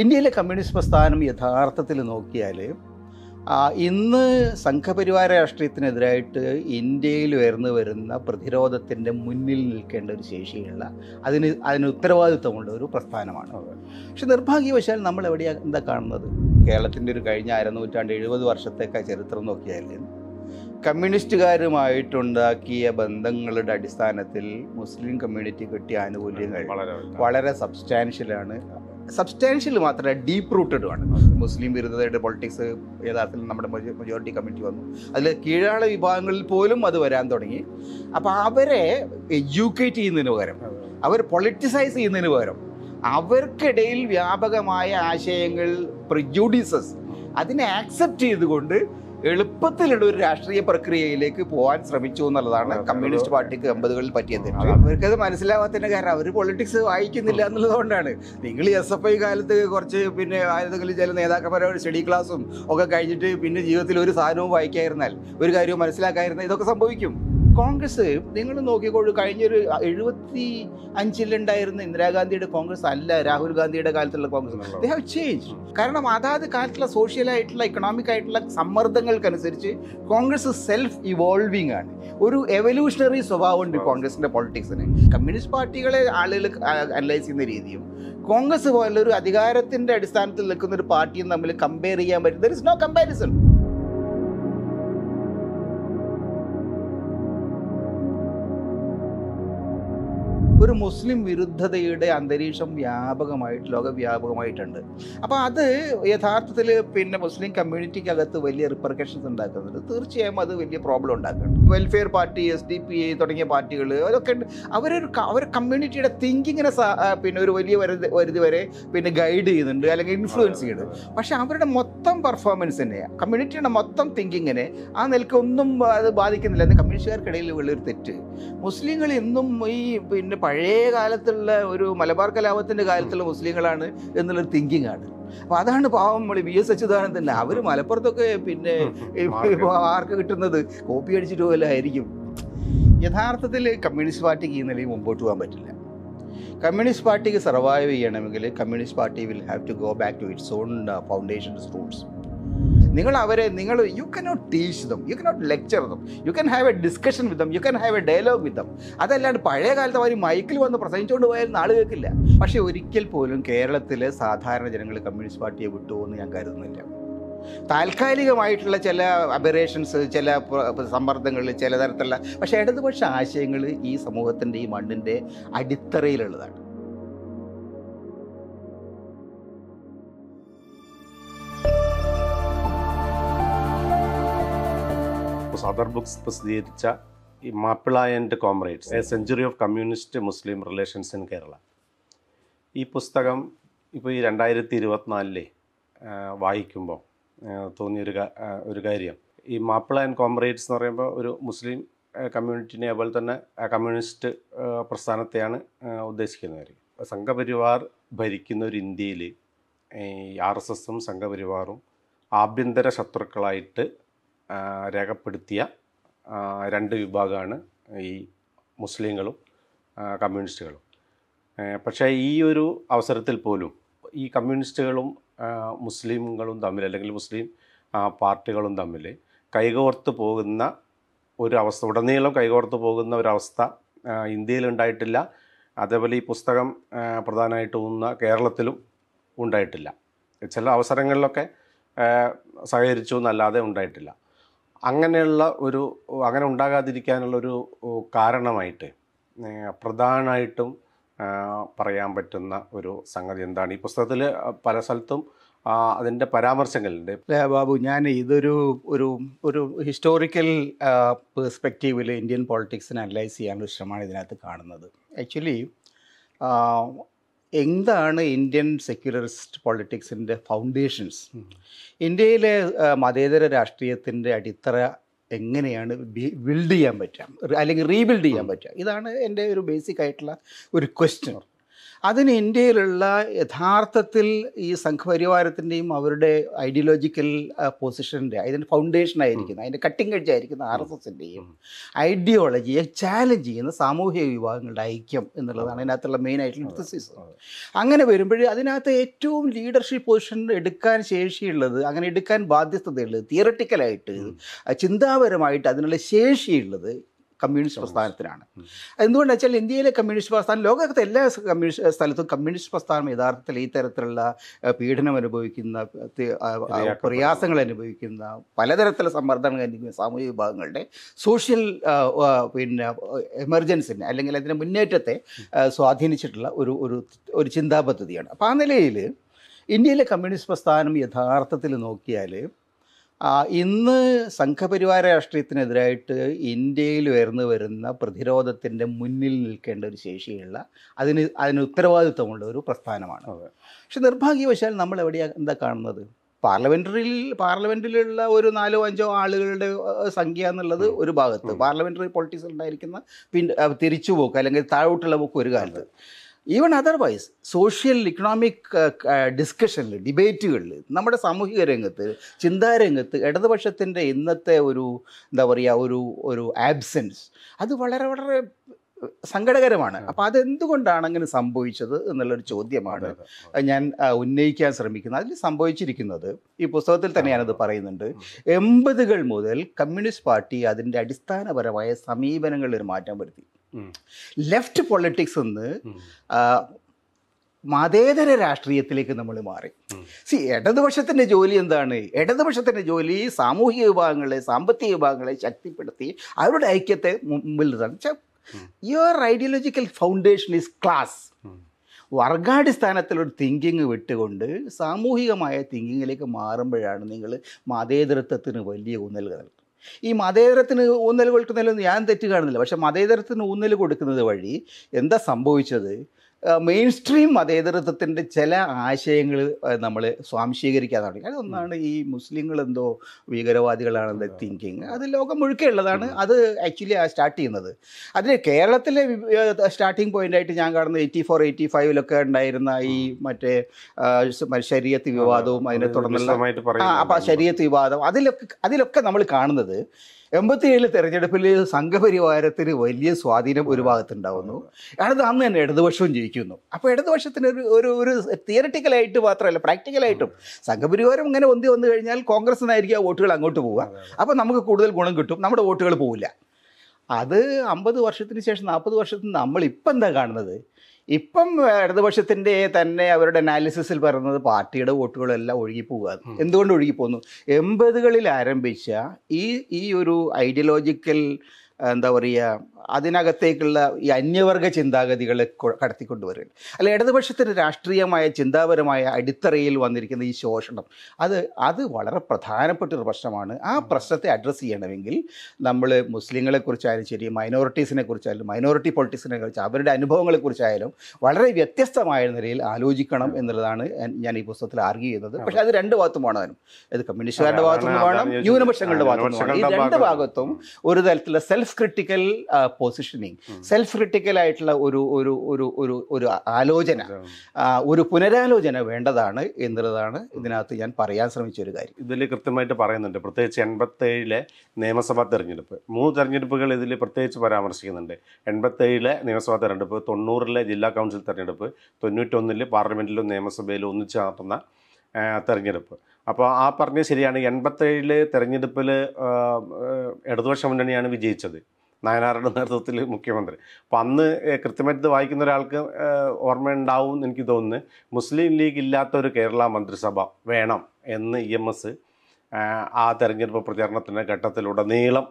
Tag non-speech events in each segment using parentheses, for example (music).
ഇന്ത്യയിലെ കമ്മ്യൂണിസ്റ്റ് പ്രസ്ഥാനം യഥാർത്ഥത്തിൽ നോക്കിയാൽ ഇന്ന് സംഘപരിവാര രാഷ്ട്രീയത്തിനെതിരായിട്ട് ഇന്ത്യയിൽ ഉയർന്നു വരുന്ന പ്രതിരോധത്തിൻ്റെ മുന്നിൽ നിൽക്കേണ്ട ഒരു ശേഷിയുള്ള അതിന് അതിന് ഉത്തരവാദിത്വമുള്ള ഒരു പ്രസ്ഥാനമാണ് പക്ഷെ നിർഭാഗ്യവശാൽ നമ്മൾ എവിടെയാണ് എന്താ കാണുന്നത് കേരളത്തിൻ്റെ ഒരു കഴിഞ്ഞ അരനൂറ്റാണ്ട് എഴുപത് വർഷത്തേക്കാ ചരിത്രം നോക്കിയാൽ കമ്മ്യൂണിസ്റ്റുകാരുമായിട്ടുണ്ടാക്കിയ ബന്ധങ്ങളുടെ അടിസ്ഥാനത്തിൽ മുസ്ലിം കമ്മ്യൂണിറ്റി കിട്ടിയ ആനുകൂല്യങ്ങൾ വളരെ സബ്സ്റ്റാൻഷ്യലാണ് സബ്സ്റ്റാൻഷ്യൽ മാത്രമല്ല ഡീപ്പ് റൂട്ടഡ് ആണ് മുസ്ലിം വിരുദ്ധതയുടെ പൊളിറ്റിക്സ് യഥാർത്ഥത്തിൽ നമ്മുടെ മെജോറിറ്റി കമ്മിറ്റി വന്നു അതിൽ കീഴാള വിഭാഗങ്ങളിൽ പോലും അത് വരാൻ തുടങ്ങി അപ്പോൾ അവരെ എഡ്യൂക്കേറ്റ് ചെയ്യുന്നതിന് പകരം അവർ പൊളിറ്റിസൈസ് ചെയ്യുന്നതിന് പകരം അവർക്കിടയിൽ വ്യാപകമായ ആശയങ്ങൾ പ്രജുഡീസസ് അതിനെ ആക്സെപ്റ്റ് ചെയ്തുകൊണ്ട് എളുപ്പത്തിലുള്ള ഒരു രാഷ്ട്രീയ പ്രക്രിയയിലേക്ക് പോകാൻ ശ്രമിച്ചു എന്നുള്ളതാണ് കമ്മ്യൂണിസ്റ്റ് പാർട്ടിക്ക് എൺപതുകളിൽ പറ്റിയത് അവർക്കത് മനസ്സിലാവാത്തതിന്റെ കാരണം അവർ പൊളിറ്റിക്സ് വായിക്കുന്നില്ല എന്നുള്ളതുകൊണ്ടാണ് നിങ്ങൾ എസ് എഫ് ഐ കാലത്ത് കുറച്ച് പിന്നെ ആയുധങ്ങളിൽ ചില നേതാക്കന്മാരുടെ സ്റ്റഡി ക്ലാസ്സും ഒക്കെ കഴിഞ്ഞിട്ട് പിന്നെ ജീവിതത്തിൽ ഒരു സാധനവും വായിക്കായിരുന്നാൽ ഒരു കാര്യവും മനസ്സിലാക്കായിരുന്നാൽ ഇതൊക്കെ സംഭവിക്കും കോൺഗ്രസ് നിങ്ങൾ നോക്കിക്കോളൂ കഴിഞ്ഞൊരു എഴുപത്തി അഞ്ചിലുണ്ടായിരുന്ന ഇന്ദിരാഗാന്ധിയുടെ കോൺഗ്രസ് അല്ല രാഹുൽ ഗാന്ധിയുടെ കാലത്തുള്ള കോൺഗ്രസ് ദേ ഹാവ് ചേഞ്ച് കാരണം അതാത് കാലത്തുള്ള സോഷ്യലായിട്ടുള്ള ഇക്കണോമിക് ആയിട്ടുള്ള സമ്മർദ്ദങ്ങൾക്കനുസരിച്ച് കോൺഗ്രസ് സെൽഫ് ഇവോൾവിംഗ് ആണ് ഒരു എവല്യൂഷണറി സ്വഭാവമുണ്ട് കോൺഗ്രസിന്റെ പൊളിറ്റിക്സിന് കമ്മ്യൂണിസ്റ്റ് പാർട്ടികളെ ആളുകൾ അനലൈസ് ചെയ്യുന്ന രീതിയും കോൺഗ്രസ് പോലൊരു അധികാരത്തിന്റെ അടിസ്ഥാനത്തിൽ നിൽക്കുന്ന ഒരു പാർട്ടിയും തമ്മിൽ കമ്പയർ ചെയ്യാൻ പറ്റും ദർ ഇസ് നോ കമ്പാരിസൺ ഒരു മുസ്ലിം വിരുദ്ധതയുടെ അന്തരീക്ഷം വ്യാപകമായിട്ട് ലോകവ്യാപകമായിട്ടുണ്ട് അപ്പോൾ അത് യഥാർത്ഥത്തിൽ പിന്നെ മുസ്ലിം കമ്മ്യൂണിറ്റിക്കകത്ത് വലിയ റിപ്പർക്കഷൻസ് ഉണ്ടാക്കുന്നുണ്ട് തീർച്ചയായും അത് വലിയ പ്രോബ്ലം ഉണ്ടാക്കുന്നുണ്ട് welfare party S D P I തുടങ്ങിയ പാർട്ടികൾ അതൊക്കെ അവരൊരു അവർ കമ്മ്യൂണിറ്റിയുടെ തിങ്കിങ്ങിനെ പിന്നെ ഒരു വലിയ വരുതി വരെ പിന്നെ ഗൈഡ് ചെയ്യുന്നുണ്ട് അല്ലെങ്കിൽ ഇൻഫ്ലുവൻസ് ചെയ്യുന്നുണ്ട് പക്ഷെ അവരുടെ മൊത്തം പെർഫോമൻസിനെ കമ്മ്യൂണിറ്റിയുടെ മൊത്തം തിങ്കിങ്ങിനെ ആ നിലയ്ക്ക് ഒന്നും അത് ബാധിക്കുന്നില്ല എന്ന് കമ്മ്യൂണിസ്റ്റുകാർക്കിടയിൽ വലിയൊരു തെറ്റ് മുസ്ലിങ്ങൾ എന്നും ഈ പിന്നെ പഴയ കാലത്തുള്ള ഒരു മലബാർ കലാപത്തിൻ്റെ കാലത്തുള്ള മുസ്ലിങ്ങളാണ് എന്നുള്ളൊരു തിങ്കിങ് ആണ് അപ്പൊ അതാണ് പാവം നമ്മൾ വി എസ് അച്യുതാനന്ദൻ അവർ മലപ്പുറത്തൊക്കെ പിന്നെ ആർക്ക് (laughs) കിട്ടുന്നത് കോപ്പി അടിച്ചിട്ട് പോലായിരിക്കും യഥാർത്ഥത്തിൽ കമ്മ്യൂണിസ്റ്റ് പാർട്ടിക്ക് ഈ നിലയിൽ മുമ്പോട്ട് പോകാൻ പറ്റില്ല കമ്മ്യൂണിസ്റ്റ് പാർട്ടിക്ക് സർവൈവ് ചെയ്യണമെങ്കിൽ communist party will have to go back to its own foundations roots നിങ്ങൾ അവരെ നിങ്ങൾ you cannot teach them you cannot lecture them you can have a discussion with them you can have a dialogue with them അതല്ലാണ്ട് പഴയ കാലത്ത് അവർ മൈക്കിൽ വന്ന് പ്രസംഗിച്ചുകൊണ്ട് പോയാലും ആൾ കേൾക്കില്ല പക്ഷേ ഒരിക്കൽ പോലും കേരളത്തിലെ സാധാരണ ജനങ്ങൾ കമ്മ്യൂണിസ്റ്റ് പാർട്ടിയെ വിട്ടുപോകുമെന്ന് ഞാൻ കരുതുന്നില്ല താൽക്കാലികമായിട്ടുള്ള ചില അബറേഷൻസ് ചില സമ്മർദ്ദങ്ങൾ ചില തരത്തിലുള്ള പക്ഷേ ഇടതുപക്ഷ ആശയങ്ങൾ ഈ സമൂഹത്തിൻ്റെ ഈ മണ്ണിൻ്റെ അടിത്തറയിലുള്ളതാണ് സദർ ബുക്സ് പ്രസിദ്ധീകരിച്ച ഈ Mappila and comrades a century of communist Muslim relations in Kerala ഈ പുസ്തകം ഇപ്പോൾ ഈ രണ്ടായിരത്തി ഇരുപത്തിനാലിലെ വായിക്കുമ്പോൾ തോന്നിയൊരു ഒരു കാര്യം ഈ മാപ്പിള ആൻഡ് കോമ്രേഡ്സ് എന്ന് പറയുമ്പോൾ ഒരു മുസ്ലിം കമ്മ്യൂണിറ്റിനെ അതുപോലെ തന്നെ കമ്മ്യൂണിസ്റ്റ് പ്രസ്ഥാനത്തെയാണ് ഉദ്ദേശിക്കുന്നത് സംഘപരിവാർ ഭരിക്കുന്ന ഒരു ഇന്ത്യയിൽ ഈ ആർ എസ് എസും സംഘപരിവാറും ആഭ്യന്തര ശത്രുക്കളായിട്ട് രേഖപ്പെടുത്തിയ രണ്ട് വിഭാഗമാണ് ഈ മുസ്ലിങ്ങളും കമ്മ്യൂണിസ്റ്റുകളും പക്ഷേ ഈ ഒരു അവസരത്തിൽ പോലും ഈ കമ്മ്യൂണിസ്റ്റുകളും മുസ്ലിങ്ങളും തമ്മിൽ അല്ലെങ്കിൽ മുസ്ലിം പാർട്ടികളും തമ്മിൽ കൈകോർത്ത് പോകുന്ന ഒരു അവസ്ഥ ഉടനീളം കൈകോർത്ത് പോകുന്ന ഒരവസ്ഥ ഇന്ത്യയിൽ ഉണ്ടായിട്ടില്ല അതേപോലെ ഈ പുസ്തകം പ്രധാനമായിട്ട് തോന്നുന്ന കേരളത്തിലും ഉണ്ടായിട്ടില്ല ചില അവസരങ്ങളിലൊക്കെ സഹകരിച്ചു എന്നല്ലാതെ ഉണ്ടായിട്ടില്ല അങ്ങനെയുള്ള ഒരു അങ്ങനെ ഒരു കാരണമായിട്ട് പ്രധാനമായിട്ടും പറയാൻ പറ്റുന്ന ഒരു സംഗതി എന്താണ് ഈ പുസ്തകത്തിൽ പല സ്ഥലത്തും അതിൻ്റെ പരാമർശങ്ങളുണ്ട് ബാബു ഞാൻ ഇതൊരു ഒരു ഒരു ഹിസ്റ്റോറിക്കൽ പേഴ്സ്പെക്റ്റീവിൽ ഇന്ത്യൻ പോളിറ്റിക്സിനെ അനലൈസ് ചെയ്യാനുള്ള ശ്രമമാണ് ഇതിനകത്ത് കാണുന്നത് ആക്ച്വലി എന്താണ് ഇന്ത്യൻ സെക്യുലറിസ്റ്റ് പൊളിറ്റിക്സിൻ്റെ ഫൗണ്ടേഷൻസ് ഇന്ത്യയിലെ മതേതര രാഷ്ട്രീയത്തിൻ്റെ അടിത്തറ എങ്ങനെയാണ് ബിൽഡ് ചെയ്യാൻ പറ്റുക അല്ലെങ്കിൽ റീബിൽഡ് ചെയ്യാൻ പറ്റുക ഇതാണ് എൻ്റെ ഒരു ബേസിക് ആയിട്ടുള്ള ഒരു ക്വസ്റ്റ്യൻ അതിന് ഇന്ത്യയിലുള്ള യഥാർത്ഥത്തിൽ ഈ സംഘപരിവാരത്തിൻ്റെയും അവരുടെ ഐഡിയോളജിക്കൽ പൊസിഷൻ്റെ അതിൻ്റെ ഫൗണ്ടേഷനായിരിക്കുന്ന അതിൻ്റെ കട്ടിംഗ് എഡ്ജായിരിക്കുന്ന ആർ എസ് എസിൻ്റെയും ഐഡിയോളജിയെ ചാലഞ്ച് ചെയ്യുന്ന സാമൂഹിക വിഭാഗങ്ങളുടെ ഐക്യം എന്നുള്ളതാണ് അതിനകത്തുള്ള മെയിനായിട്ടുള്ള ഡിസിസ് അങ്ങനെ വരുമ്പോഴേ അതിനകത്ത് ഏറ്റവും ലീഡർഷിപ്പ് പൊസിഷൻ എടുക്കാൻ ശേഷിയുള്ളത് അങ്ങനെ എടുക്കാൻ ബാധ്യസ്ഥതയുള്ളത് തിയറട്ടിക്കലായിട്ട് ചിന്താപരമായിട്ട് അതിനുള്ള ശേഷിയുള്ളത് കമ്മ്യൂണിസ്റ്റ് പ്രസ്ഥാനത്തിനാണ് എന്തുകൊണ്ടെന്ന് വെച്ചാൽ ഇന്ത്യയിലെ കമ്മ്യൂണിസ്റ്റ് പ്രസ്ഥാനം ലോകത്തെ എല്ലാ കമ്മ്യൂണിസ്റ്റ് സ്ഥലത്തും കമ്മ്യൂണിസ്റ്റ് പ്രസ്ഥാനം യഥാർത്ഥത്തിൽ ഈ തരത്തിലുള്ള പീഡനം അനുഭവിക്കുന്ന പ്രയാസങ്ങൾ അനുഭവിക്കുന്ന പലതരത്തിലുള്ള സമ്മർദ്ദങ്ങൾ അനുഭവിക്കുന്ന സാമൂഹിക വിഭാഗങ്ങളുടെ സോഷ്യൽ പിന്നെ എമർജൻസിനെ അല്ലെങ്കിൽ അതിൻ്റെ മുന്നേറ്റത്തെ സ്വാധീനിച്ചിട്ടുള്ള ഒരു ഒരു ഒരു ചിന്താ പദ്ധതിയാണ് അപ്പോൾ ആ നിലയിൽ ഇന്ത്യയിലെ കമ്മ്യൂണിസ്റ്റ് പ്രസ്ഥാനം യഥാർത്ഥത്തിൽ നോക്കിയാൽ ഇന്ന് സംഘപരിവാര രാഷ്ട്രീയത്തിനെതിരായിട്ട് ഇന്ത്യയിൽ ഉയർന്നു വരുന്ന പ്രതിരോധത്തിൻ്റെ മുന്നിൽ നിൽക്കേണ്ട ഒരു ശേഷിയുള്ള അതിന് അതിന് ഉത്തരവാദിത്വമുള്ള ഒരു പ്രസ്ഥാനമാണ് പക്ഷെ നിർഭാഗ്യവശാൽ നമ്മൾ എവിടെയാണ് എന്താ കാണുന്നത് പാർലമെൻ്ററിൽ പാർലമെന്റിലുള്ള ഒരു നാലോ അഞ്ചോ ആളുകളുടെ സംഖ്യ എന്നുള്ളത് ഒരു ഭാഗത്ത് പാർലമെന്ററി പൊളിറ്റിക്സ് ഉണ്ടായിരിക്കുന്ന പിൻ പോക്ക് അല്ലെങ്കിൽ താഴോട്ടുള്ള പോക്ക് ഒരു കാലത്ത് ഈവൺ അതർവൈസ് സോഷ്യൽ ഇക്കണോമിക് ഡിസ്കഷനിൽ ഡിബേറ്റുകളിൽ നമ്മുടെ സാമൂഹിക രംഗത്ത് ചിന്താരംഗത്ത് ഇടതുപക്ഷത്തിൻ്റെ ഇന്നത്തെ ഒരു എന്താ പറയുക ഒരു ഒരു ആബ്സെൻസ് അത് വളരെ വളരെ സങ്കടകരമാണ് അപ്പോൾ അതെന്തുകൊണ്ടാണ് അങ്ങനെ സംഭവിച്ചത് എന്നുള്ളൊരു ചോദ്യമാണ് ഞാൻ ഉന്നയിക്കാൻ ശ്രമിക്കുന്നത് അതിൽ സംഭവിച്ചിരിക്കുന്നത് ഈ പുസ്തകത്തിൽ തന്നെ ഞാനത് പറയുന്നുണ്ട് എൺപതുകൾ മുതൽ കമ്മ്യൂണിസ്റ്റ് പാർട്ടി അതിൻ്റെ അടിസ്ഥാനപരമായ സമീപനങ്ങളിൽ മാറ്റം വരുത്തി ലെഫ്റ്റ് പൊളിറ്റിക്സ് ഒന്ന് മതേതര രാഷ്ട്രീയത്തിലേക്ക് നമ്മൾ മാറി സി ഇടതുപക്ഷത്തിൻ്റെ ജോലി എന്താണ് ഇടതുപക്ഷത്തിൻ്റെ ജോലി സാമൂഹിക വിഭാഗങ്ങളെ സാമ്പത്തിക വിഭാഗങ്ങളെ ശക്തിപ്പെടുത്തി അവരുടെ ഐക്യത്തെ മുമ്പിൽ നിർത്താൻ your ideological foundation is class വർഗാടിസ്ഥാനത്തിലൊരു തിങ്കിങ് വിട്ടുകൊണ്ട് സാമൂഹികമായ തിങ്കിങ്ങിലേക്ക് മാറുമ്പോഴാണ് നിങ്ങൾ മതേതരത്വത്തിന് വലിയ ഊന്നൽ നൽകുന്നത് ഈ മതേതരത്തിന് ഊന്നൽ കൊടുക്കുന്നതിലൊന്നും ഞാൻ തെറ്റ് കാണുന്നില്ല പക്ഷേ മതേതരത്തിന് ഊന്നൽ കൊടുക്കുന്നത് വഴി എന്താ സംഭവിച്ചത് മെയിൻ സ്ട്രീം മതേതരത്വത്തിൻ്റെ ചില ആശയങ്ങൾ നമ്മൾ സ്വാംശീകരിക്കാൻ തുടങ്ങി അതൊന്നാണ് ഈ മുസ്ലിങ്ങൾ എന്തോ ഭീകരവാദികളാണെന്ന തിങ്കിങ് അത് ലോകം ഉള്ളതാണ് അത് ആക്ച്വലി സ്റ്റാർട്ട് ചെയ്യുന്നത് അതിൽ കേരളത്തിലെ സ്റ്റാർട്ടിങ് ആയിട്ട് ഞാൻ കാണുന്നത് എയ്റ്റി ഫോർ എയ്റ്റി ഫൈവിലൊക്കെ ഉണ്ടായിരുന്ന ഈ മറ്റേ ശരീരത്ത് വിവാദവും അതിനെ തുടർന്നുള്ള ആ ശരീരത്ത് വിവാദം അതിലൊക്കെ അതിലൊക്കെ നമ്മൾ കാണുന്നത് എൺപത്തിയേഴിലെ തെരഞ്ഞെടുപ്പിൽ സംഘപരിവാരത്തിന് വലിയ സ്വാധീനം ഒരു ഭാഗത്തുണ്ടാവുന്നു അടുത്ത് അന്ന് തന്നെ ഇടതുപക്ഷവും ജയിക്കുന്നു അപ്പോൾ ഇടതുപക്ഷത്തിന് ഒരു ഒരു ഒരു തിയററ്റിക്കലായിട്ട് മാത്രമല്ല പ്രാക്ടിക്കലായിട്ടും സംഘപരിവാരം ഇങ്ങനെ ഒന്തി വന്നു കഴിഞ്ഞാൽ നിന്നായിരിക്കും ആ വോട്ടുകൾ അങ്ങോട്ട് പോവുക അപ്പോൾ നമുക്ക് കൂടുതൽ ഗുണം കിട്ടും നമ്മുടെ വോട്ടുകൾ പോവില്ല അത് അമ്പത് വർഷത്തിന് ശേഷം നാൽപ്പത് വർഷത്തിന് നമ്മൾ ഇപ്പം എന്താ കാണുന്നത് ഇപ്പം ഇടതുപക്ഷത്തിൻ്റെ തന്നെ അവരുടെ അനാലിസിസിൽ പറയുന്നത് പാർട്ടിയുടെ വോട്ടുകളെല്ലാം ഒഴുകിപ്പോവുക എന്തുകൊണ്ട് ഒഴുകിപ്പോകുന്നു എൺപതുകളിൽ ആരംഭിച്ച ഈ ഈ ഒരു ഐഡിയോളജിക്കൽ എന്താ പറയുക അതിനകത്തേക്കുള്ള ഈ അന്യവർഗ ചിന്താഗതികളെ കടത്തിക്കൊണ്ടുവരില്ല അല്ലെ ഇടതുപക്ഷത്തിൻ്റെ രാഷ്ട്രീയമായ ചിന്താപരമായ അടിത്തറയിൽ വന്നിരിക്കുന്ന ഈ ശോഷണം അത് അത് വളരെ പ്രധാനപ്പെട്ടൊരു പ്രശ്നമാണ് ആ പ്രശ്നത്തെ അഡ്രസ്സ് ചെയ്യണമെങ്കിൽ നമ്മൾ മുസ്ലിങ്ങളെക്കുറിച്ചായാലും ശരി മൈനോറിറ്റീസിനെ കുറിച്ചായാലും മൈനോറിറ്റി പൊളിറ്റിക്സിനെ കുറിച്ച് അവരുടെ അനുഭവങ്ങളെക്കുറിച്ചായാലും വളരെ വ്യത്യസ്തമായ നിലയിൽ ആലോചിക്കണം എന്നുള്ളതാണ് ഞാൻ ഈ പുസ്തകത്തിൽ ആർഗ്യ ചെയ്യുന്നത് പക്ഷേ അത് രണ്ട് ഭാഗത്തും വേണം അത് ഇത് കമ്മ്യൂണിസ്റ്റുകാരുടെ ഭാഗത്തുനിന്ന് വേണം ന്യൂനപക്ഷങ്ങളുടെ ഭാഗത്തുനിന്ന് വേണം ഈ രണ്ട് ഭാഗത്തും ഒരു തരത്തിലുള്ള self critical positioning self critical ആയിട്ടുള്ള ഒരു ഒരു ഒരു ഒരു ഒരു ആലോചന ഒരു പുനരാലോചന വേണ്ടതാണ് എന്നുള്ളതാണ് ഇതിനകത്ത് ഞാൻ പറയാൻ ശ്രമിച്ച ഒരു കാര്യം ഇതിൽ കൃത്യമായിട്ട് പറയുന്നുണ്ട് പ്രത്യേകിച്ച് എൺപത്തേഴിലെ നിയമസഭാ തെരഞ്ഞെടുപ്പ് മൂന്ന് തെരഞ്ഞെടുപ്പുകൾ ഇതിൽ പ്രത്യേകിച്ച് പരാമർശിക്കുന്നുണ്ട് എൺപത്തേഴിലെ നിയമസഭാ തെരഞ്ഞെടുപ്പ് തൊണ്ണൂറിലെ ജില്ലാ കൗൺസിൽ തെരഞ്ഞെടുപ്പ് തൊണ്ണൂറ്റൊന്നിൽ പാർലമെൻറ്റിലും നിയമസഭയിലും ഒന്നിച്ച് നടത്തുന്ന തെരഞ്ഞെടുപ്പ് അപ്പോൾ ആ പറഞ്ഞ ശരിയാണ് എൺപത്തേഴിൽ തെരഞ്ഞെടുപ്പിൽ ഇടതുപക്ഷ മുന്നണിയാണ് വിജയിച്ചത് നയനാരുടെ നേതൃത്വത്തിൽ മുഖ്യമന്ത്രി അപ്പം അന്ന് കൃത്യമായിട്ട് ഇത് വായിക്കുന്ന ഒരാൾക്ക് ഓർമ്മയുണ്ടാവും എന്ന് എനിക്ക് തോന്നുന്നു മുസ്ലിം ലീഗ് ഇല്ലാത്ത ഒരു കേരള മന്ത്രിസഭ വേണം എന്ന് ഇ എം എസ് ആ തെരഞ്ഞെടുപ്പ് പ്രചാരണത്തിൻ്റെ ഘട്ടത്തിലുടനീളം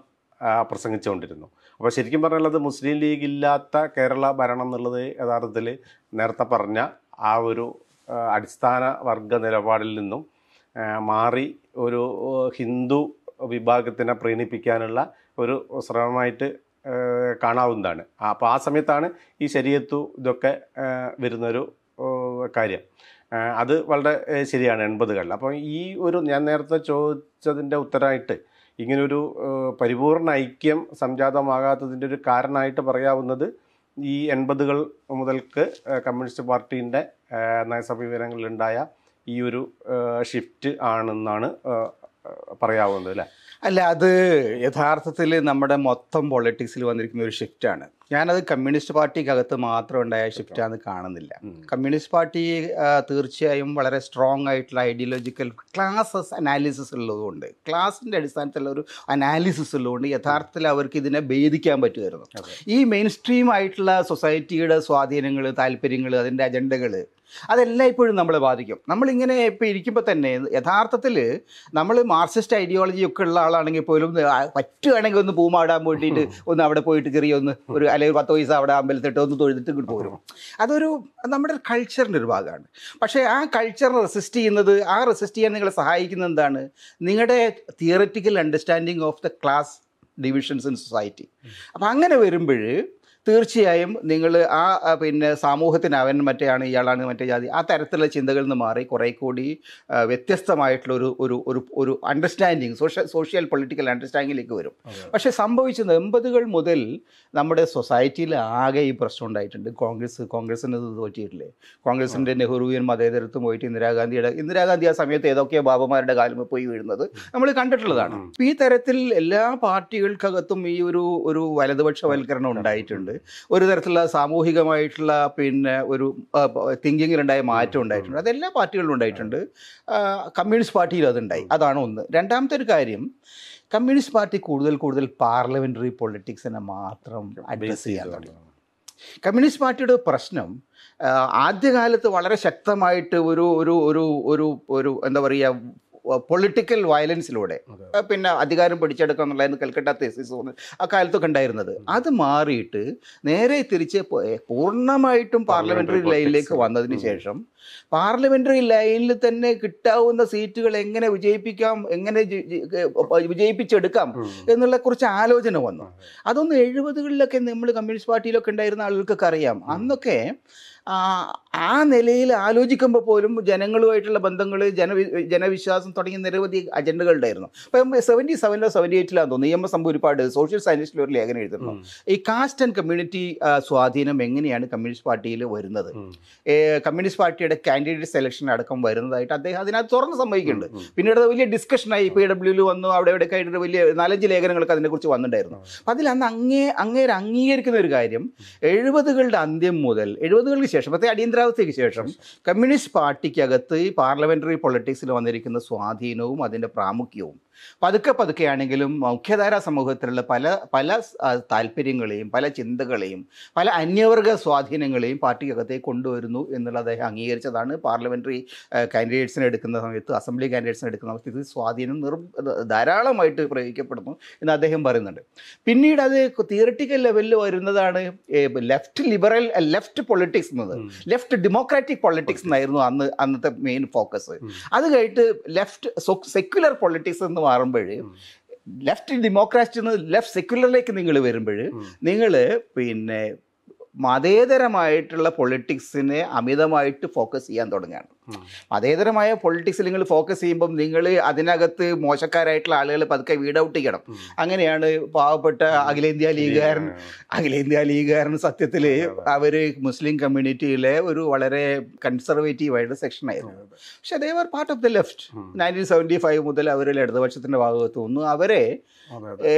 പ്രസംഗിച്ചുകൊണ്ടിരുന്നു അപ്പോൾ ശരിക്കും പറഞ്ഞാൽ മുസ്ലിം ലീഗ് ഇല്ലാത്ത കേരള ഭരണം എന്നുള്ളത് യഥാർത്ഥത്തിൽ നേരത്തെ പറഞ്ഞ ആ ഒരു അടിസ്ഥാന വർഗ നിലപാടിൽ നിന്നും മാറി ഒരു ഹിന്ദു വിഭാഗത്തിനെ പ്രീണിപ്പിക്കാനുള്ള ഒരു സ്രവമായിട്ട് കാണാവുന്നതാണ് അപ്പോൾ ആ സമയത്താണ് ഈ ശരീരത്തു ഇതൊക്കെ വരുന്നൊരു കാര്യം അത് വളരെ ശരിയാണ് എൺപതുകളിൽ അപ്പോൾ ഈ ഒരു ഞാൻ നേരത്തെ ചോദിച്ചതിൻ്റെ ഉത്തരമായിട്ട് ഇങ്ങനൊരു പരിപൂർണ ഐക്യം സംജാതമാകാത്തതിൻ്റെ ഒരു കാരണമായിട്ട് പറയാവുന്നത് ഈ എൺപതുകൾ മുതൽക്ക് കമ്മ്യൂണിസ്റ്റ് പാർട്ടീൻ്റെ നയസമീപനങ്ങളിലുണ്ടായ ഈ ഒരു ഷിഫ്റ്റ് ആണെന്നാണ് പറയാവുന്നത് അല്ലേ അല്ല അത് യഥാർത്ഥത്തിൽ നമ്മുടെ മൊത്തം പൊളിറ്റിക്സിൽ വന്നിരിക്കുന്ന ഒരു ഷിഫ്റ്റാണ് ഞാനത് കമ്മ്യൂണിസ്റ്റ് പാർട്ടിക്കകത്ത് മാത്രം ഉണ്ടായ ഷിഫ്റ്റാന്ന് കാണുന്നില്ല കമ്മ്യൂണിസ്റ്റ് പാർട്ടി തീർച്ചയായും വളരെ സ്ട്രോങ് ആയിട്ടുള്ള ഐഡിയോളജിക്കൽ ക്ലാസസ് അനാലിസിസ് ഉള്ളതുകൊണ്ട് ക്ലാസിൻ്റെ അടിസ്ഥാനത്തിലുള്ള ഒരു അനാലിസിസ് ഉള്ളതുകൊണ്ട് യഥാർത്ഥത്തിൽ അവർക്ക് ഇതിനെ ഭേദിക്കാൻ പറ്റുമായിരുന്നു ഈ മെയിൻ സ്ട്രീം ആയിട്ടുള്ള സൊസൈറ്റിയുടെ സ്വാധീനങ്ങൾ താല്പര്യങ്ങൾ അതിൻ്റെ അജണ്ടകൾ അതെല്ലാം ഇപ്പോഴും നമ്മളെ ബാധിക്കും നമ്മളിങ്ങനെ ഇപ്പോൾ ഇരിക്കുമ്പോൾ തന്നെ യഥാർത്ഥത്തിൽ നമ്മൾ മാർക്സിസ്റ്റ് ഐഡിയോളജി ഒക്കെ ഉള്ള ആളാണെങ്കിൽ പോലും പറ്റുകയാണെങ്കിൽ ഒന്ന് പൂമാടാൻ വേണ്ടിയിട്ട് (laughs) ഒന്ന് അവിടെ പോയിട്ട് കയറി ഒന്ന് ഒരു അല്ലെങ്കിൽ പത്ത് പൈസ അവിടെ അമ്പലത്തിട്ട് ഒന്ന് തൊഴുതിട്ട് ഇങ്ങോട്ട് പോരും അതൊരു നമ്മുടെ കൾച്ചറിൻ്റെ ഒരു ഭാഗമാണ് പക്ഷേ ആ കൾച്ചർ റെസിസ്റ്റ് ചെയ്യുന്നത് ആ റെസിസ്റ്റ് ചെയ്യാൻ നിങ്ങളെ സഹായിക്കുന്ന എന്താണ് നിങ്ങളുടെ theoretical understanding of the class divisions in society അപ്പം അങ്ങനെ വരുമ്പോൾ തീർച്ചയായും നിങ്ങൾ ആ പിന്നെ സമൂഹത്തിന് അവൻ മറ്റേയാണ് ഇയാളാണ് മറ്റേ ജാതി ആ തരത്തിലുള്ള ചിന്തകളിൽ നിന്ന് മാറി കുറേ കൂടി വ്യത്യസ്തമായിട്ടുള്ളൊരു ഒരു ഒരു ഒരു അണ്ടർസ്റ്റാൻഡിങ് സോഷ്യൽ സോഷ്യൽ പൊളിറ്റിക്കൽ അണ്ടർസ്റ്റാൻഡിങ്ങിലേക്ക് വരും പക്ഷേ സംഭവിച്ചത് എൺപതുകൾ മുതൽ നമ്മുടെ സൊസൈറ്റിയിൽ ആകെ ഈ പ്രശ്നം ഉണ്ടായിട്ടുണ്ട് കോൺഗ്രസ് കോൺഗ്രസിന് തോറ്റിയിട്ടില്ലേ കോൺഗ്രസിൻ്റെ നെഹ്റുവിയൻ മതേതരത്വം പോയിട്ട് ഇന്ദിരാഗാന്ധിയുടെ ഇന്ദിരാഗാന്ധി ആ സമയത്ത് ഏതൊക്കെയോ ബാബമാരുടെ കാലം പോയി വീഴുന്നത് നമ്മൾ കണ്ടിട്ടുള്ളതാണ് ഈ തരത്തിൽ എല്ലാ പാർട്ടികൾക്കകത്തും ഈ ഒരു ഒരു വലതുപക്ഷവൽക്കരണം ഉണ്ടായിട്ടുണ്ട് ഒരു തരത്തിലുള്ള സാമൂഹികമായിട്ടുള്ള പിന്നെ ഒരു തിങ്കിങ്ങിലുണ്ടായ മാറ്റം ഉണ്ടായിട്ടുണ്ട് അതെല്ലാ പാർട്ടികളിലും ഉണ്ടായിട്ടുണ്ട് കമ്മ്യൂണിസ്റ്റ് പാർട്ടിയിലും അതുണ്ടായി അതാണ് ഒന്ന് രണ്ടാമത്തെ ഒരു കാര്യം കമ്മ്യൂണിസ്റ്റ് പാർട്ടി കൂടുതൽ കൂടുതൽ പാർലമെൻ്ററി പൊളിറ്റിക്സിനെ മാത്രം അഡ്രസ്സ് ചെയ്യാൻ തുടങ്ങി കമ്മ്യൂണിസ്റ്റ് പാർട്ടിയുടെ പ്രശ്നം ആദ്യകാലത്ത് വളരെ ശക്തമായിട്ട് ഒരു ഒരു ഒരു ഒരു ഒരു എന്താ പറയുക പൊളിറ്റിക്കൽ വയലൻസിലൂടെ പിന്നെ അധികാരം പിടിച്ചെടുക്കുക എന്നുള്ളതായിരുന്നു കൽക്കട്ട തേസിസ് അക്കാലത്തൊക്കെ ഉണ്ടായിരുന്നത് അത് മാറിയിട്ട് നേരെ തിരിച്ച് പൂർണ്ണമായിട്ടും പാർലമെന്ററി ലൈനിലേക്ക് വന്നതിന് ശേഷം പാർലമെന്ററി ലൈനിൽ തന്നെ കിട്ടാവുന്ന സീറ്റുകൾ എങ്ങനെ വിജയിപ്പിക്കാം എങ്ങനെ വിജയിപ്പിച്ചെടുക്കാം എന്നുള്ള കുറച്ച് ആലോചന വന്നു അതൊന്ന് എഴുപതുകളിലൊക്കെ നമ്മൾ കമ്മ്യൂണിസ്റ്റ് പാർട്ടിയിലൊക്കെ ഉണ്ടായിരുന്ന ആളുകൾക്കൊക്കെ അറിയാം അന്നൊക്കെ ആ നിലയിൽ ആലോചിക്കുമ്പോൾ പോലും ജനങ്ങളുമായിട്ടുള്ള ബന്ധങ്ങൾ ജന ജനവിശ്വാസം തുടങ്ങിയ നിരവധി അജണ്ടകളുണ്ടായിരുന്നു അപ്പം സെവൻറ്റി സെവനിലോ സെവൻറ്റി എയ്റ്റിലാന്ന് തോന്നുന്നു ഇ എം എസ് അമ്പ ഒരുപാട് സോഷ്യൽ സയൻസിൽ ഒരു ലേഖനം എഴുതുന്നു ഈ കാസ്റ്റ് ആൻഡ് കമ്മ്യൂണിറ്റി സ്വാധീനം എങ്ങനെയാണ് കമ്മ്യൂണിസ്റ്റ് പാർട്ടിയിൽ വരുന്നത് കമ്മ്യൂണിസ്റ്റ് പാർട്ടിയുടെ കാൻഡിഡേറ്റ് സെലക്ഷൻ അടക്കം വരുന്നതായിട്ട് അദ്ദേഹം അതിനകത്ത് തുറന്ന് സംഭവിക്കുന്നുണ്ട് പിന്നീട് വലിയ ഡിസ്കഷനായി പി ഡബ്ല്യൂയിൽ വന്നു അവിടെ ഇവിടെ കഴിഞ്ഞിട്ട് വലിയ നാലഞ്ച് ലേഖനങ്ങളൊക്കെ അതിനെക്കുറിച്ച് വന്നിട്ടുണ്ടായിരുന്നു അപ്പം അതിൽ അന്ന് അങ്ങേ അങ്ങേര് അംഗീകരിക്കുന്ന ഒരു കാര്യം എഴുപതുകളുടെ അന്ത്യം മുതൽ എഴുപതുകൾക്ക് ശേഷം പ്രത്യേക അടിയന്തര രണ്ടായിരത്തിനകത്തേക്ക് ശേഷം കമ്മ്യൂണിസ്റ്റ് പാർട്ടിക്കകത്ത് ഈ പാർലമെൻ്ററി പൊളിറ്റിക്സിൽ വന്നിരിക്കുന്ന സ്വാധീനവും അതിൻ്റെ പ്രാമുഖ്യവും പതുക്കെ പതുക്കെയാണെങ്കിലും മുഖ്യധാരാ സമൂഹത്തിലുള്ള പല പല താല്പര്യങ്ങളെയും പല ചിന്തകളെയും പല അന്യവർഗ സ്വാധീനങ്ങളെയും പാർട്ടിക്കകത്തേക്ക് കൊണ്ടുവരുന്നു എന്നുള്ള അദ്ദേഹം അംഗീകരിച്ചതാണ് പാർലമെൻ്ററി കാൻഡിഡേറ്റ്സിനെ എടുക്കുന്ന സമയത്ത് അസംബ്ലി കാൻഡിഡേറ്റ്സിനെ എടുക്കുന്ന സമയത്ത് സ്വാധീനം നിർ ധാരാളമായിട്ട് പ്രയോഗിക്കപ്പെടുന്നു എന്ന് അദ്ദേഹം പറയുന്നുണ്ട് പിന്നീട് അത് തിയറിറ്റിക്കൽ ലെവലിൽ വരുന്നതാണ് ലെഫ്റ്റ് ലിബറൽ ലെഫ്റ്റ് പൊളിറ്റിക്സ് എന്നത് ലെഫ്റ്റ് ഡെമോക്രാറ്റിക് പൊളിറ്റിക്സ് എന്നായിരുന്നു അന്ന് അന്നത്തെ മെയിൻ ഫോക്കസ് അത് കഴിഞ്ഞിട്ട് ലെഫ്റ്റ് സെക്യുലർ പൊളിറ്റിക്സ് എന്ന് മാറുമ്പോൾ ലെഫ്റ്റ് ഡെമോക്രാറ്റിൽ നിന്ന് ലെഫ്റ്റ് സെക്യുലറിലേക്ക് നിങ്ങൾ വരുമ്പോൾ നിങ്ങൾ പിന്നെ മതേതരമായിട്ടുള്ള പൊളിറ്റിക്സിനെ അമിതമായിട്ട് ഫോക്കസ് ചെയ്യാൻ തുടങ്ങുകയാണ് മതേതരമായ പൊളിറ്റിക്സിൽ നിങ്ങൾ ഫോക്കസ് ചെയ്യുമ്പം നിങ്ങൾ അതിനകത്ത് മോശക്കാരായിട്ടുള്ള ആളുകൾ പതുക്കെ വീട് ഔട്ട് ചെയ്യണം അങ്ങനെയാണ് പാവപ്പെട്ട അഖിലേന്ത്യാ ലീഗുകാരൻ അഖിലേന്ത്യാ ലീഗുകാരൻ സത്യത്തിൽ അവർ മുസ്ലിം കമ്മ്യൂണിറ്റിയിലെ ഒരു വളരെ കൺസർവേറ്റീവ് സെക്ഷൻ സെക്ഷനായിരുന്നു പക്ഷെ they are part of the left nineteen seventy five മുതൽ അവർ ഇടതുപക്ഷത്തിൻ്റെ ഭാഗത്ത് വന്നു അവരെ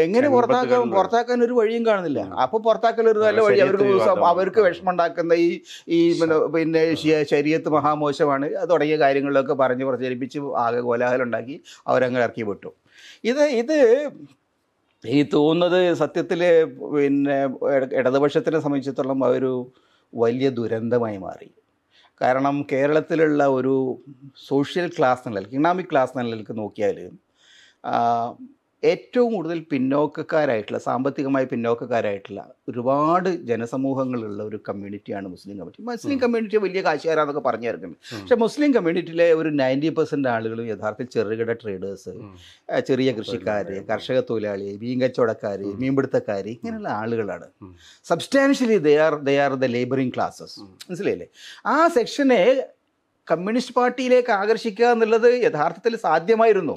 എങ്ങനെ പുറത്താക്കാൻ പുറത്താക്കാൻ ഒരു വഴിയും കാണുന്നില്ല അപ്പോൾ പുറത്താക്കൽ ഒരു നല്ല വഴി അവർക്ക് അവർക്ക് വിഷമുണ്ടാക്കുന്ന ഈ ഈ പിന്നെ ശരീരത്ത് മഹാമോശമാണ് തുടങ്ങിയ കാര്യങ്ങളിലൊക്കെ പറഞ്ഞ് പ്രചരിപ്പിച്ച് ആകെ കോലാഹലുണ്ടാക്കി അവരങ്ങ് ഇറക്കി വിട്ടു ഇത് ഇത് ഈ തോന്നുന്നത് സത്യത്തിൽ പിന്നെ ഇടതുപക്ഷത്തിനെ സംബന്ധിച്ചിടത്തോളം ഒരു വലിയ ദുരന്തമായി മാറി കാരണം കേരളത്തിലുള്ള ഒരു സോഷ്യൽ ക്ലാസ് നിലനിൽക്കും ഇക്കണോമിക് ക്ലാസ് നിലനിൽക്ക് നോക്കിയാൽ ഏറ്റവും കൂടുതൽ പിന്നോക്കക്കാരായിട്ടുള്ള സാമ്പത്തികമായി പിന്നോക്കക്കാരായിട്ടുള്ള ഒരുപാട് ജനസമൂഹങ്ങളുള്ള ഒരു കമ്മ്യൂണിറ്റിയാണ് മുസ്ലിം കമ്മ്യൂണിറ്റി മുസ്ലിം കമ്മ്യൂണിറ്റി വലിയ കാശുകാരാന്നൊക്കെ പറഞ്ഞിരിക്കുന്നത് പക്ഷെ മുസ്ലിം കമ്മ്യൂണിറ്റിയിലെ ഒരു നയൻറ്റി പെർസെൻ്റ് ആളുകളും യഥാർത്ഥത്തിൽ ചെറുകിട ട്രേഡേഴ്സ് ചെറിയ കൃഷിക്കാർ കർഷക തൊഴിലാളി മീൻ കച്ചവടക്കാർ മീൻപിടുത്തക്കാർ ഇങ്ങനെയുള്ള ആളുകളാണ് substantially they are they are the labouring classes മനസ്സിലായില്ലേ ആ സെക്ഷനെ കമ്മ്യൂണിസ്റ്റ് പാർട്ടിയിലേക്ക് ആകർഷിക്കുക എന്നുള്ളത് യഥാർത്ഥത്തിൽ സാധ്യമായിരുന്നു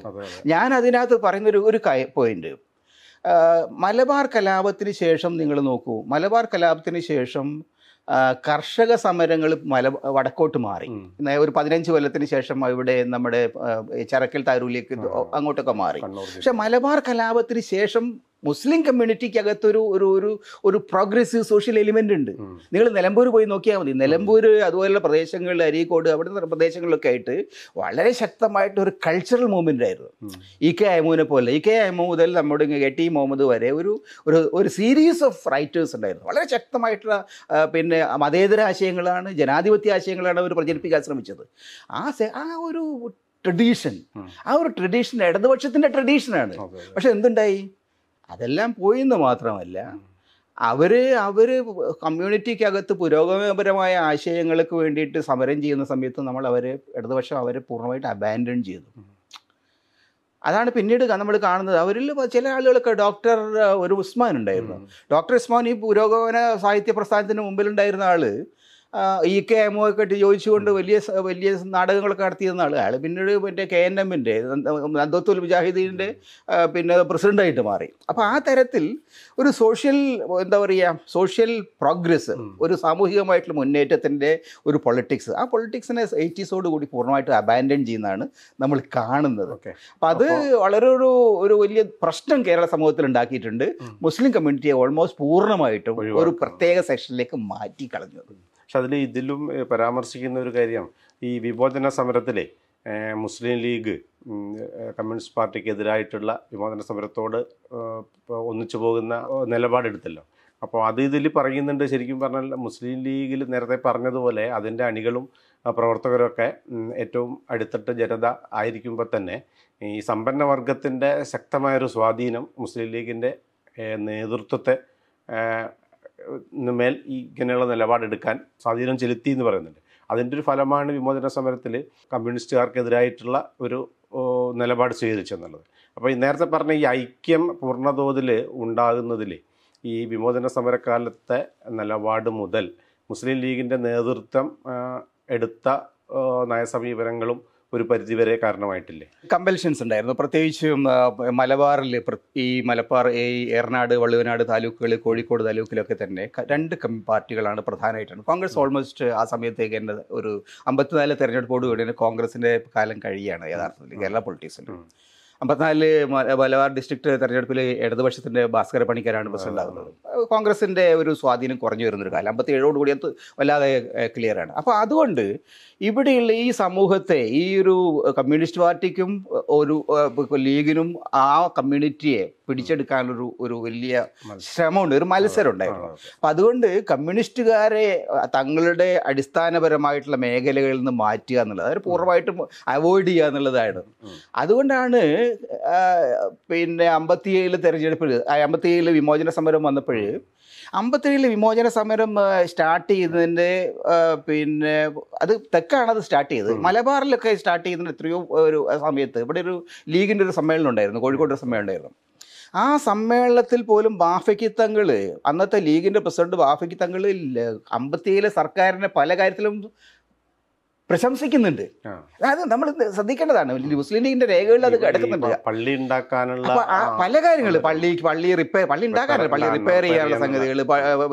ഞാൻ അതിനകത്ത് പറയുന്നൊരു ഒരു പോയിന്റ് മലബാർ കലാപത്തിന് ശേഷം നിങ്ങൾ നോക്കൂ മലബാർ കലാപത്തിന് ശേഷം കർഷക സമരങ്ങൾ മല വടക്കോട്ട് മാറി ഒരു പതിനഞ്ച് കൊല്ലത്തിന് ശേഷം ഇവിടെ നമ്മുടെ ചരക്കൽ താരൂലേക്ക് അങ്ങോട്ടൊക്കെ മാറി പക്ഷെ മലബാർ കലാപത്തിന് ശേഷം മുസ്ലിം കമ്മ്യൂണിറ്റിക്ക് അകത്തൊരു ഒരു ഒരു ഒരു പ്രോഗ്രസീവ് സോഷ്യൽ എലിമെൻ്റ് ഉണ്ട് നിങ്ങൾ നിലമ്പൂർ പോയി നോക്കിയാൽ മതി നിലമ്പൂർ അതുപോലെയുള്ള പ്രദേശങ്ങളിൽ അരീക്കോട് അവിടുത്തെ പ്രദേശങ്ങളിലൊക്കെ ആയിട്ട് വളരെ ശക്തമായിട്ട് ഒരു കൾച്ചറൽ മൂവ്മെൻ്റ് ആയിരുന്നു ഇ കെ അയമൂനെ പോലെ ഇ കെ അയമു മുതൽ നമ്മുടെ കെ ടി മുഹമ്മദ് വരെ ഒരു ഒരു ഒരു സീരീസ് ഓഫ് റൈറ്റേഴ്സ് ഉണ്ടായിരുന്നു വളരെ ശക്തമായിട്ടുള്ള പിന്നെ മതേതര ആശയങ്ങളാണ് ജനാധിപത്യ ആശയങ്ങളാണ് അവർ പ്രചരിപ്പിക്കാൻ ശ്രമിച്ചത് ആ ആ ഒരു ട്രഡീഷൻ ആ ഒരു ട്രഡീഷൻ ഇടതുപക്ഷത്തിൻ്റെ ട്രഡീഷനാണ് പക്ഷെ എന്തുണ്ടായി അതെല്ലാം പോയിന്ന് മാത്രമല്ല അവർ അവർ കമ്മ്യൂണിറ്റിക്കകത്ത് പുരോഗമനപരമായ ആശയങ്ങൾക്ക് വേണ്ടിയിട്ട് സമരം ചെയ്യുന്ന സമയത്ത് നമ്മൾ അവർ ഇടതുപക്ഷം അവരെ പൂർണ്ണമായിട്ട് അബാൻഡൺ ചെയ്തു അതാണ് പിന്നീട് നമ്മൾ കാണുന്നത് അവരിൽ ചില ആളുകളൊക്കെ ഡോക്ടർ ഒരു ഉസ്മാൻ ഉണ്ടായിരുന്നു ഡോക്ടർ ഉസ്മാൻ ഈ പുരോഗമന സാഹിത്യ പ്രസ്ഥാനത്തിന് മുമ്പിലുണ്ടായിരുന്ന ആള് ഇ കെ ഒക്കെ ഇട്ട് ചോദിച്ചുകൊണ്ട് വലിയ വലിയ നാടകങ്ങളൊക്കെ നടത്തിയിരുന്ന ആൾ അയാൾ പിന്നീട് മറ്റേ കെ എൻ എമ്മിൻ്റെ നന്ദത്തുൽ മുജാഹിദീൻ്റെ പിന്നെ പ്രസിഡൻ്റായിട്ട് മാറി അപ്പോൾ ആ തരത്തിൽ ഒരു സോഷ്യൽ എന്താ പറയുക സോഷ്യൽ പ്രോഗ്രസ് ഒരു സാമൂഹികമായിട്ടുള്ള മുന്നേറ്റത്തിൻ്റെ ഒരു പൊളിറ്റിക്സ് ആ പൊളിറ്റിക്സിനെ എയ്റ്റീസോട് കൂടി പൂർണ്ണമായിട്ട് അബാൻഡൺ ചെയ്യുന്നതാണ് നമ്മൾ കാണുന്നത് അപ്പം അത് വളരെ ഒരു ഒരു വലിയ പ്രശ്നം കേരള സമൂഹത്തിൽ ഉണ്ടാക്കിയിട്ടുണ്ട് മുസ്ലിം കമ്മ്യൂണിറ്റിയെ ഓൾമോസ്റ്റ് പൂർണ്ണമായിട്ടും ഒരു പ്രത്യേക സെക്ഷനിലേക്ക് മാറ്റി കളഞ്ഞത് പക്ഷെ അതിൽ ഇതിലും പരാമർശിക്കുന്ന ഒരു കാര്യം ഈ വിമോചന സമരത്തിലെ മുസ്ലിം ലീഗ് കമ്മ്യൂണിസ്റ്റ് പാർട്ടിക്കെതിരായിട്ടുള്ള വിമോചന സമരത്തോട് ഒന്നിച്ചു പോകുന്ന നിലപാടെടുത്തല്ലോ അപ്പോൾ അത് ഇതിൽ പറയുന്നുണ്ട് ശരിക്കും പറഞ്ഞാൽ മുസ്ലിം ലീഗിൽ നേരത്തെ പറഞ്ഞതുപോലെ അതിൻ്റെ അണികളും പ്രവർത്തകരൊക്കെ ഏറ്റവും അടുത്തിട്ട് ജനത ആയിരിക്കുമ്പോൾ തന്നെ ഈ സമ്പന്ന വർഗത്തിൻ്റെ ശക്തമായൊരു സ്വാധീനം മുസ്ലിം ലീഗിൻ്റെ നേതൃത്വത്തെ മേൽ ഈ ഇങ്ങനെയുള്ള നിലപാടെടുക്കാൻ സ്വാധീനം ചെലുത്തി എന്ന് പറയുന്നുണ്ട് അതിൻ്റെ ഒരു ഫലമാണ് വിമോചന സമരത്തിൽ കമ്മ്യൂണിസ്റ്റുകാർക്കെതിരായിട്ടുള്ള ഒരു നിലപാട് സ്വീകരിച്ചെന്നുള്ളത് അപ്പോൾ ഈ നേരത്തെ പറഞ്ഞ ഈ ഐക്യം പൂർണ്ണതോതിൽ ഉണ്ടാകുന്നതിൽ ഈ വിമോചന സമരക്കാലത്തെ നിലപാട് മുതൽ മുസ്ലിം ലീഗിൻ്റെ നേതൃത്വം എടുത്ത നയസമീപനങ്ങളും ഒരു പരിധിവരെ കാരണമായിട്ടില്ലേ കമ്പൽഷൻസ് ഉണ്ടായിരുന്നു പ്രത്യേകിച്ച് മലബാറിൽ ഈ മലബാർ ഈ ഏറനാട് വള്ളുവനാട് താലൂക്കുകൾ കോഴിക്കോട് താലൂക്കിലൊക്കെ തന്നെ രണ്ട് പാർട്ടികളാണ് പ്രധാനമായിട്ടാണ് കോൺഗ്രസ് ഓൾമോസ്റ്റ് ആ സമയത്തേക്ക് തന്നെ ഒരു അമ്പത്തിനാല് തെരഞ്ഞെടുപ്പോട് കൂടി കോൺഗ്രസിൻ്റെ കാലം കഴിയാണ് യഥാർത്ഥത്തിൽ കേരള പൊളിറ്റിക്സിൽ അമ്പത്തിനാലില് മലബാർ ഡിസ്ട്രിക്ട് തെരഞ്ഞെടുപ്പിൽ ഇടതുപക്ഷത്തിൻ്റെ ഭാസ്കര പണിക്കരാണ് ആകുന്നത് കോൺഗ്രസിൻ്റെ ഒരു സ്വാധീനം കുറഞ്ഞു വരുന്നൊരു കാലം അമ്പത്തി ഏഴോട് കൂടി അത് വല്ലാതെ ക്ലിയറാണ് അപ്പോൾ അതുകൊണ്ട് ഇവിടെയുള്ള ഈ സമൂഹത്തെ ഈ ഒരു കമ്മ്യൂണിസ്റ്റ് പാർട്ടിക്കും ഒരു ലീഗിനും ആ കമ്മ്യൂണിറ്റിയെ പിടിച്ചെടുക്കാനൊരു ഒരു വലിയ ശ്രമമുണ്ട് ഒരു മത്സരം ഉണ്ടായിരുന്നു അപ്പം അതുകൊണ്ട് കമ്മ്യൂണിസ്റ്റുകാരെ തങ്ങളുടെ അടിസ്ഥാനപരമായിട്ടുള്ള മേഖലകളിൽ നിന്ന് മാറ്റുക എന്നുള്ളത് അവർ പൂർണ്ണമായിട്ടും അവോയ്ഡ് ചെയ്യുക എന്നുള്ളതായിരുന്നു അതുകൊണ്ടാണ് പിന്നെ അമ്പത്തിയേഴിൽ തെരഞ്ഞെടുപ്പിൽ അമ്പത്തിയേഴിൽ വിമോചന സമരം വന്നപ്പോൾ അമ്പത്തിയേഴിൽ വിമോചന സമരം സ്റ്റാർട്ട് ചെയ്യുന്നതിൻ്റെ പിന്നെ അത് തെക്കാണ് അത് സ്റ്റാർട്ട് ചെയ്തത് മലബാറിലൊക്കെ സ്റ്റാർട്ട് ചെയ്തതിൻ്റെ എത്രയോ ഒരു സമയത്ത് ഇവിടെ ഒരു ലീഗിൻ്റെ ഒരു സമ്മേളനം ഉണ്ടായിരുന്നു കോഴിക്കോട് ഒരു സമ്മേളനം ഉണ്ടായിരുന്നു ആ സമ്മേളനത്തിൽ പോലും ബാഫയ്ക്ക് തങ്ങൾ അന്നത്തെ ലീഗിൻ്റെ പ്രസിഡന്റ് ബാഫയ്ക്ക് തങ്ങൾ അമ്പത്തിയേഴിലെ സർക്കാരിനെ പല കാര്യത്തിലും പ്രശംസിക്കുന്നുണ്ട് അത് നമ്മൾ ശ്രദ്ധിക്കേണ്ടതാണ് മുസ്ലിം ലീഗിന്റെ രേഖകളിൽ അത് കിടക്കുന്നുണ്ട് പള്ളി ഉണ്ടാക്കാനുള്ള പല കാര്യങ്ങൾ പള്ളി പള്ളി റിപ്പയർ പള്ളി ഉണ്ടാക്കാനല്ല പള്ളി റിപ്പയർ ചെയ്യാനുള്ള സംഗതികൾ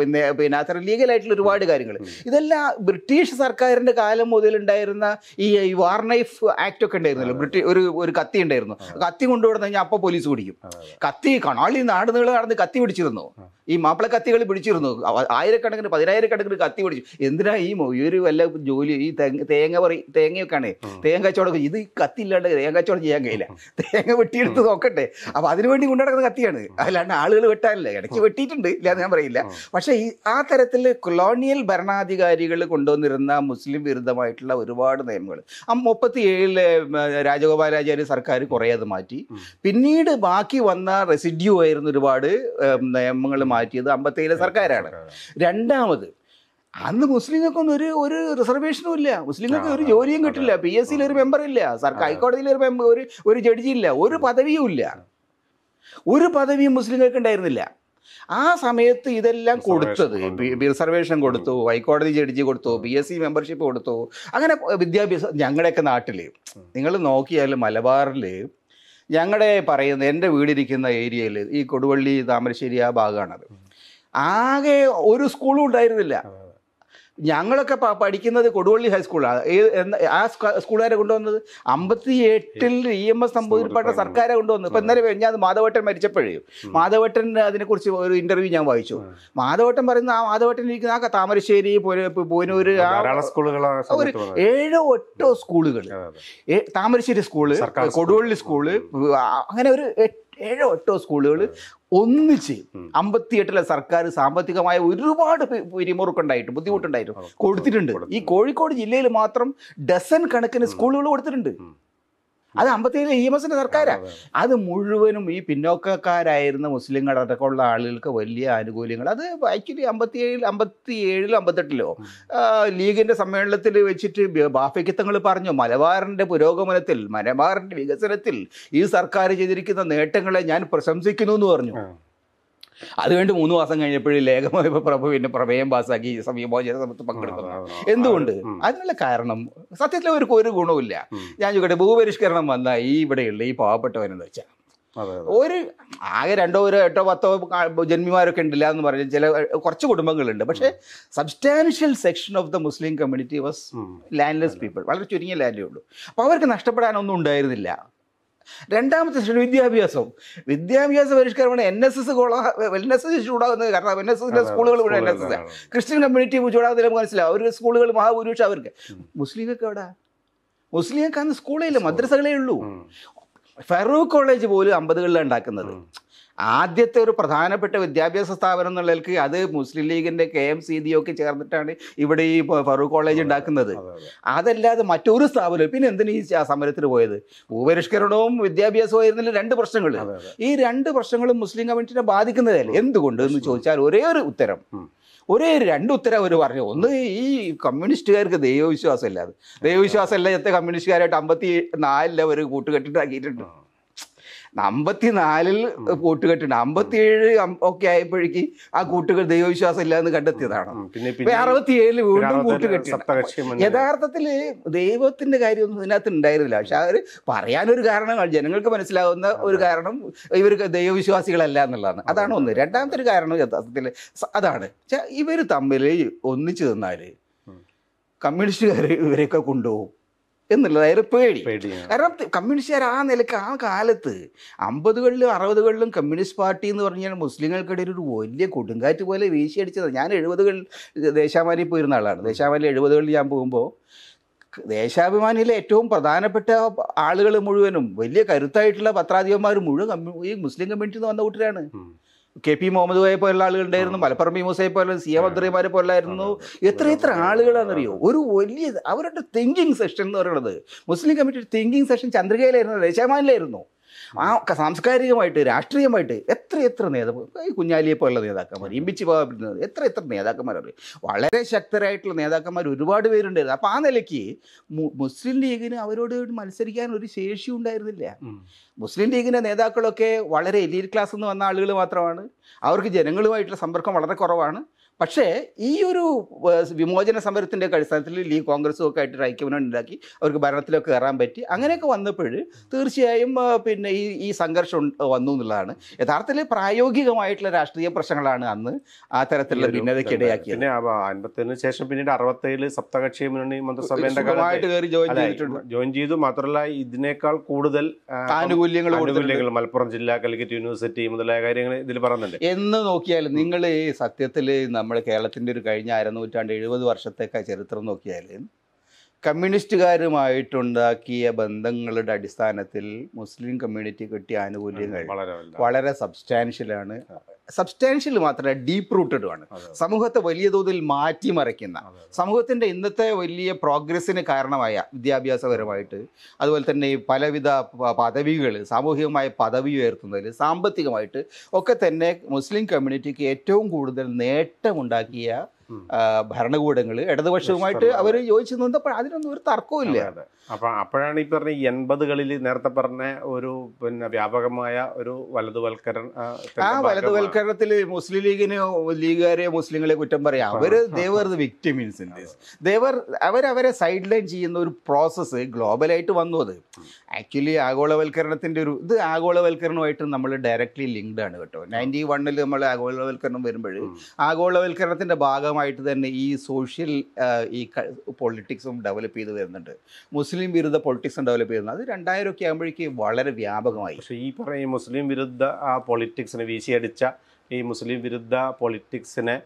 പിന്നെ പിന്നെ അത്ര ലീഗലായിട്ടുള്ള ഒരുപാട് കാര്യങ്ങൾ ഇതെല്ലാം ബ്രിട്ടീഷ് സർക്കാരിന്റെ കാലം മുതലുണ്ടായിരുന്ന ഈ വാർ നൈഫ് ആക്ട് ഒക്കെ ഉണ്ടായിരുന്നല്ലോ ബ്രിട്ടീഷ് ഒരു ഒരു കത്തി ഉണ്ടായിരുന്നു കത്തി കൊണ്ടുവന്നു കഴിഞ്ഞാൽ അപ്പൊ പോലീസ് പിടിക്കും കത്തി കണാളി നാട് നീളം നടന്ന് കത്തി പിടിച്ചിരുന്നു ഈ മാപ്പിള കത്തികൾ പിടിച്ചിരുന്നു ആയിരക്കണക്കിന് പതിനായിരക്കണക്കിന് കത്തി പിടിച്ചു എന്തിനാ ഈ ഒരു വല്ല ജോലി ഈ തേങ്ങ പറ തേങ്ങയൊക്കെയാണ് തേങ്ങ കച്ചവടം ഇത് കത്തില്ലാണ്ട് തേങ്ങ കച്ചവടം ചെയ്യാൻ കഴിയില്ല തേങ്ങ വെട്ടിയെടുത്ത് നോക്കട്ടെ അപ്പോൾ അതിനുവേണ്ടി കൊണ്ടുനടക്കുന്ന കത്തിയാണ് അല്ലാണ്ട് ആളുകൾ വെട്ടാനില്ല ഇടയ്ക്ക് വെട്ടിയിട്ടുണ്ട് ഇല്ല ഞാൻ പറയില്ല പക്ഷേ ഈ ആ തരത്തിൽ കൊളോണിയൽ ഭരണാധികാരികൾ കൊണ്ടുവന്നിരുന്ന മുസ്ലിം വിരുദ്ധമായിട്ടുള്ള ഒരുപാട് നിയമങ്ങൾ ആ മുപ്പത്തി ഏഴിലെ രാജഗോപാലാചാര്യ സർക്കാർ കുറേ അത് മാറ്റി പിന്നീട് ബാക്കി വന്ന റെസിഡ്യൂ ആയിരുന്നു ഒരുപാട് നിയമങ്ങൾ മാറ്റി മാറ്റിയത് അമ്പത്തേഴിലെ സർക്കാരാണ് രണ്ടാമത് അന്ന് മുസ്ലിങ്ങൾക്കൊന്നും ഒരു ഒരു റിസർവേഷനും ഇല്ല മുസ്ലിങ്ങൾക്ക് ഒരു ജോലിയും കിട്ടില്ല പി എസ് സിയിൽ ഒരു മെമ്പർ ഇല്ല സർക്കാർ ഹൈക്കോടതിയിൽ ഒരു മെമ്പർ ഒരു ഒരു ജഡ്ജി ഇല്ല ഒരു പദവിയും ഇല്ല ഒരു പദവിയും മുസ്ലിങ്ങൾക്ക് ഉണ്ടായിരുന്നില്ല ആ സമയത്ത് ഇതെല്ലാം കൊടുത്തത് റിസർവേഷൻ കൊടുത്തു ഹൈക്കോടതി ജഡ്ജി കൊടുത്തു പി എസ് സി മെമ്പർഷിപ്പ് കൊടുത്തു അങ്ങനെ വിദ്യാഭ്യാസം ഞങ്ങളുടെയൊക്കെ നാട്ടിൽ നിങ്ങൾ നോക്കിയാൽ മലബാറിൽ ഞങ്ങളുടെ പറയുന്നത് എൻ്റെ വീടിരിക്കുന്ന ഏരിയയിൽ ഈ കൊടുവള്ളി താമരശ്ശേരി ആ ഭാഗമാണത് ആകെ ഒരു സ്കൂളും ഉണ്ടായിരുന്നില്ല ഞങ്ങളൊക്കെ പഠിക്കുന്നത് കൊടുവള്ളി ഹൈസ്കൂളാണ് ആ സ്കൂളുകാരെ കൊണ്ടുവന്നത് അമ്പത്തി എട്ടിൽ ഇ എം e എസ് നമ്പൂതിരിപ്പാട്ട സർക്കാരെ കൊണ്ടുവന്നു ഇപ്പം ഇന്നലെ ഞാൻ മാധവേട്ടൻ മരിച്ചപ്പോഴേ മാധവേട്ടൻ അതിനെക്കുറിച്ച് ഒരു ഇന്റർവ്യൂ ഞാൻ വായിച്ചു മാധവേട്ടൻ പറയുന്ന ആ മാധവേട്ടൻ ഇരിക്കുന്ന ആ താമരശ്ശേരി പോനൂര് ഒരു ഏഴോ എട്ടോ സ്കൂളുകൾ താമരശ്ശേരി സ്കൂള് കൊടുവള്ളി സ്കൂള് അങ്ങനെ ഒരു എട്ട് ഏഴോ എട്ടോ സ്കൂളുകൾ ഒന്നിച്ച് അമ്പത്തിയെട്ടിലെ സർക്കാർ സാമ്പത്തികമായ ഒരുപാട് പിരിമുറുക്കുണ്ടായിട്ട് ബുദ്ധിമുട്ടുണ്ടായിട്ടും കൊടുത്തിട്ടുണ്ട് ഈ കോഴിക്കോട് ജില്ലയിൽ മാത്രം ഡസൻ കണക്കിന് സ്കൂളുകൾ കൊടുത്തിട്ടുണ്ട് അത് അമ്പത്തിയേഴിലെ ഇ എം എസിന്റെ സർക്കാരാണ് അത് മുഴുവനും ഈ പിന്നോക്കക്കാരായിരുന്ന മുസ്ലിം ഘടകമുള്ള ആളുകൾക്ക് വലിയ ആനുകൂല്യങ്ങൾ അത് ആക്ച്വലി അമ്പത്തിയേഴിൽ ഏഴിലും അമ്പത്തെട്ടിലോ ലീഗിന്റെ സമ്മേളനത്തിൽ വെച്ചിട്ട് ബാഫിക്കിത്തങ്ങൾ പറഞ്ഞു മലബാറിന്റെ പുരോഗമനത്തിൽ മലബാറിന്റെ വികസനത്തിൽ ഈ സർക്കാർ ചെയ്തിരിക്കുന്ന നേട്ടങ്ങളെ ഞാൻ പ്രശംസിക്കുന്നു എന്ന് പറഞ്ഞു അത് വേണ്ടി മൂന്ന് മാസം കഴിഞ്ഞപ്പോഴും ലേഖമായ പ്രഭു പിന്നെ പ്രമേയം പാസ്സാക്കി സമീപോചന സമയത്ത് പങ്കെടുക്കുന്നു എന്തുകൊണ്ട് അതിനുള്ള കാരണം സത്യത്തിൽ അവർക്ക് ഒരു ഗുണവുമില്ല ഞാൻ ചോദിക്കട്ടെ ഭൂപരിഷ്കരണം വന്ന ഈ ഇവിടെയുള്ള ഈ പാവപ്പെട്ടവനെന്ന് വെച്ചാൽ ഒരു ആകെ രണ്ടോ ഒരു എട്ടോ പത്തോ ജന്മിമാരൊക്കെ ഉണ്ടില്ല എന്ന് പറഞ്ഞ ചില കുറച്ച് കുടുംബങ്ങളുണ്ട് പക്ഷേ substantial section of the Muslim community was landless people വളരെ ചുരുങ്ങിയ ലാൻഡേ ഉള്ളൂ അപ്പോൾ അവർക്ക് നഷ്ടപ്പെടാനൊന്നും ഉണ്ടായിരുന്നില്ല രണ്ടാമത്തെ സ്റ്റേറ്റ് വിദ്യാഭ്യാസം വിദ്യാഭ്യാസ പരിഷ്കരണം N S S N S S ചൂടാകുന്നത് കാരണം എൻ എസ് എസിന്റെ സ്കൂളുകൾ ഇവിടെ N S S Christian community ചൂടാകുന്നതിൽ നമുക്ക് മനസ്സിലാവും അവരുടെ സ്കൂളുകൾ മഹാഭൂരിപക്ഷം അവർക്ക് മുസ്ലിങ്ങൾക്ക് എവിടെ മുസ്ലിങ്ങൾക്ക് അന്ന് സ്കൂളേ ഇല്ല മദ്രസകളേ ഉള്ളൂ ഫറൂഖ് കോളേജ് പോലും അമ്പതുകളിലാണ് ഉണ്ടാക്കുന്നത് ആദ്യത്തെ ഒരു പ്രധാനപ്പെട്ട വിദ്യാഭ്യാസ സ്ഥാപനം എന്നുള്ളവർക്ക് അത് മുസ്ലിം ലീഗിൻ്റെ കെ എം ഒക്കെ ചേർന്നിട്ടാണ് ഇവിടെ ഈ ഫറൂഖ് കോളേജ് ഉണ്ടാക്കുന്നത് അതല്ലാതെ മറ്റൊരു സ്ഥാപനം പിന്നെ എന്തിനു ഈ സമരത്തിന് പോയത് ഭൂപരിഷ്കരണവും വിദ്യാഭ്യാസവും ആയിരുന്നില്ല രണ്ട് പ്രശ്നങ്ങൾ ഈ രണ്ട് പ്രശ്നങ്ങളും മുസ്ലിം കമ്മ്യൂണിറ്റിനെ ബാധിക്കുന്നതല്ലേ എന്തുകൊണ്ട് എന്ന് ചോദിച്ചാൽ ഒരേ ഒരു ഉത്തരം ഒരേ രണ്ട് ഉത്തരം അവർ പറഞ്ഞു ഒന്ന് ഈ കമ്മ്യൂണിസ്റ്റുകാർക്ക് ദൈവവിശ്വാസം ഇല്ലാതെ ദൈവവിശ്വാസം ഇല്ലാത്ത കമ്മ്യൂണിസ്റ്റുകാരായിട്ട് അമ്പത്തി നാലിൽ അവർ കൂട്ടുകെട്ടിട്ടാക്കിയിട്ടുണ്ട് അമ്പത്തിനാലിൽ കൂട്ടുകെട്ടുണ്ട് അമ്പത്തിയേഴ് ഒക്കെ ആയപ്പോഴേക്ക് ആ കൂട്ടുകൾ ദൈവവിശ്വാസം ഇല്ലാന്ന് കണ്ടെത്തിയതാണ് പിന്നെ അറുപത്തിയേഴിൽ വീണ്ടും കെട്ടി യഥാർത്ഥത്തിൽ ദൈവത്തിന്റെ കാര്യമൊന്നും ഇതിനകത്ത് ഉണ്ടായിരുന്നില്ല പക്ഷെ അവർ പറയാനൊരു കാരണമാണ് ജനങ്ങൾക്ക് മനസ്സിലാവുന്ന ഒരു കാരണം ഇവർ ദൈവവിശ്വാസികളല്ല എന്നുള്ളതാണ് അതാണ് ഒന്ന് രണ്ടാമത്തെ ഒരു കാരണം യഥാർത്ഥത്തിൽ അതാണ് ഇവർ തമ്മിൽ ഒന്നിച്ചു നിന്നാൽ കമ്മ്യൂണിസ്റ്റുകാർ ഇവരെയൊക്കെ കൊണ്ടുപോകും എന്നുള്ളതായിരുന്നു പേടി കാരണം കമ്മ്യൂണിസ്റ്റുകാർ ആ നിലക്ക് ആ കാലത്ത് അമ്പതുകളിലും അറുപതുകളിലും കമ്മ്യൂണിസ്റ്റ് പാർട്ടി എന്ന് പറഞ്ഞാൽ മുസ്ലിങ്ങൾക്കിടയിൽ ഒരു വലിയ കൊടുങ്കാറ്റ് പോലെ വീശിയടിച്ചത് ഞാൻ എഴുപതുകളിൽ ദേശാഭിമാനിയിൽ പോയിരുന്ന ആളാണ് ദേശാഭിമാനി എഴുപതുകളിൽ ഞാൻ പോകുമ്പോൾ ദേശാഭിമാനിയിലെ ഏറ്റവും പ്രധാനപ്പെട്ട ആളുകൾ മുഴുവനും വലിയ കരുത്തായിട്ടുള്ള പത്രാധിപന്മാർ മുഴുവൻ ഈ മുസ്ലിം കമ്മ്യൂണിറ്റി എന്ന് വന്ന കൂട്ടരാണ് കെ പി മുഹമ്മദ് പോലുള്ള ആളുകളുണ്ടായിരുന്നു മലപ്പുറം മൂസയെ പോലുള്ള സി എ അബ്ദുറഹിമാരെ പോലായിരുന്നു എത്ര എത്ര ആളുകളാണെന്നറിയോ ഒരു വലിയ അവരുടെ തിങ്കിങ് സെഷൻ എന്ന് പറയുന്നത് മുസ്ലിം കമ്മിറ്റി തിങ്കിങ് സെഷൻ ചന്ദ്രികയിലായിരുന്നു ദേശമാനിലായിരുന്നു ആ സാംസ്കാരികമായിട്ട് രാഷ്ട്രീയമായിട്ട് എത്ര എത്ര നേതാക്കൾ ഈ കുഞ്ഞാലിയെ പോലുള്ള നേതാക്കന്മാർ ഇമ്പിച്ച് പാവപ്പെടുന്നത് എത്ര എത്ര നേതാക്കന്മാരുണ്ട് വളരെ ശക്തരായിട്ടുള്ള നേതാക്കന്മാർ ഒരുപാട് പേരുണ്ടായിരുന്നു അപ്പം ആ നിലയ്ക്ക് മുസ്ലിം ലീഗിന് അവരോട് മത്സരിക്കാൻ ഒരു ശേഷി ഉണ്ടായിരുന്നില്ല മുസ്ലിം ലീഗിൻ്റെ നേതാക്കളൊക്കെ വളരെ എലീറ്റ് ക്ലാസ് എന്ന് വന്ന ആളുകൾ മാത്രമാണ് അവർക്ക് ജനങ്ങളുമായിട്ടുള്ള സമ്പർക്കം വളരെ കുറവാണ് പക്ഷേ ഈ ഒരു വിമോചന സമരത്തിൻ്റെ അടിസ്ഥാനത്തിൽ ലീഗ് കോൺഗ്രസ്സും ഒക്കെ ആയിട്ട് ഐക്യമനം ഉണ്ടാക്കി അവർക്ക് ഭരണത്തിലൊക്കെ കയറാൻ പറ്റി അങ്ങനെയൊക്കെ വന്നപ്പോൾ തീർച്ചയായും പിന്നെ ഈ ഈ സംഘർഷം വന്നു എന്നുള്ളതാണ് യഥാർത്ഥത്തിൽ പ്രായോഗികമായിട്ടുള്ള രാഷ്ട്രീയ പ്രശ്നങ്ങളാണ് അന്ന് ആ തരത്തിലുള്ള ഭിന്നതയ്ക്ക് ഇടയാക്കിയത് പിന്നെ അൻപത്തിന് ശേഷം പിന്നീട് അറുപത്തേഴ് സപ്തകക്ഷി മുന്നണി മന്ത്രിസഭയുടെ ജോയിൻ ചെയ്തു മാത്രമല്ല ഇതിനേക്കാൾ കൂടുതൽ ആനുകൂല്യങ്ങൾ ആനുകൂല്യങ്ങൾ മലപ്പുറം ജില്ല കലിക്കറ്റ് യൂണിവേഴ്സിറ്റി മുതലായ കാര്യങ്ങൾ ഇതിൽ പറയുന്നുണ്ട് എന്ന് നോക്കിയാൽ നിങ്ങൾ സത്യത്തിൽ നമ്മൾ നമ്മൾ കേരളത്തിൻ്റെ ഒരു കഴിഞ്ഞ അരനൂറ്റാണ്ട് എഴുപത് വർഷത്തെ ചരിത്രം നോക്കിയാൽ കമ്മ്യൂണിസ്റ്റുകാരുമായിട്ടുണ്ടാക്കിയ ബന്ധങ്ങളുടെ അടിസ്ഥാനത്തിൽ മുസ്ലിം കമ്മ്യൂണിറ്റി കിട്ടിയ ആനുകൂല്യങ്ങൾ വളരെ സബ്സ്റ്റാൻഷ്യലാണ് സബ്സ്റ്റാൻഷ്യൽ മാത്രമല്ല ഡീപ്പ് റൂട്ടഡുമാണ് സമൂഹത്തെ വലിയ തോതിൽ മാറ്റിമറിക്കുന്ന സമൂഹത്തിൻ്റെ ഇന്നത്തെ വലിയ പ്രോഗ്രസ്സിന് കാരണമായ വിദ്യാഭ്യാസപരമായിട്ട് അതുപോലെ തന്നെ പലവിധ പദവികൾ സാമൂഹികമായ പദവി ഉയർത്തുന്നതിൽ സാമ്പത്തികമായിട്ട് ഒക്കെ തന്നെ മുസ്ലിം കമ്മ്യൂണിറ്റിക്ക് ഏറ്റവും കൂടുതൽ നേട്ടമുണ്ടാക്കിയ ഭരണകൂടങ്ങൾ ഇടതുപക്ഷവുമായിട്ട് അവർ യോജിച്ചു നിന്നപ്പോൾ അതിനൊന്നും ഒരു ഇല്ല അപ്പൊ അപ്പോഴാണ് ഈ പറഞ്ഞ എൺപതുകളിൽ നേരത്തെ പറഞ്ഞ ഒരു പിന്നെ വ്യാപകമായ ഒരു വലതുവൽക്കരണം ആ വലതുവൽക്കരണത്തിൽ മുസ്ലിം ലീഗിനെ ലീഗുകാരെ മുസ്ലിങ്ങളെ കുറ്റം പറയാം അവര് they were the victim incentives they were അവരവരെ സൈഡ് ലൈൻ ചെയ്യുന്ന ഒരു പ്രോസസ്സ് ഗ്ലോബലായിട്ട് വന്നു അത് ആക്ച്വലി ആഗോളവൽക്കരണത്തിന്റെ ഒരു ഇത് ആഗോളവൽക്കരണമായിട്ട് നമ്മൾ ഡയറക്ട്ലി ലിങ്ക്ഡ് ആണ് കേട്ടോ നയൻറ്റി വണ്ണിൽ നമ്മൾ ആഗോളവൽക്കരണം വരുമ്പോൾ ആഗോളവൽക്കരണത്തിന്റെ ഭാഗമായി ഭാഗമായിട്ട് തന്നെ ഈ സോഷ്യൽ ഈ പൊളിറ്റിക്സും ഡെവലപ്പ് ചെയ്ത് വരുന്നുണ്ട് മുസ്ലിം വിരുദ്ധ പൊളിറ്റിക്സും ഡെവലപ്പ് ചെയ്യുന്നത് അത് രണ്ടായിരം ഒക്കെ ആകുമ്പോഴേക്കും വളരെ വ്യാപകമായി പക്ഷേ ഈ പറയും മുസ്ലിം വിരുദ്ധ ആ പൊളിറ്റിക്സിനെ വീശിയടിച്ച ഈ മുസ്ലിം വിരുദ്ധ പൊളിറ്റിക്സിനെ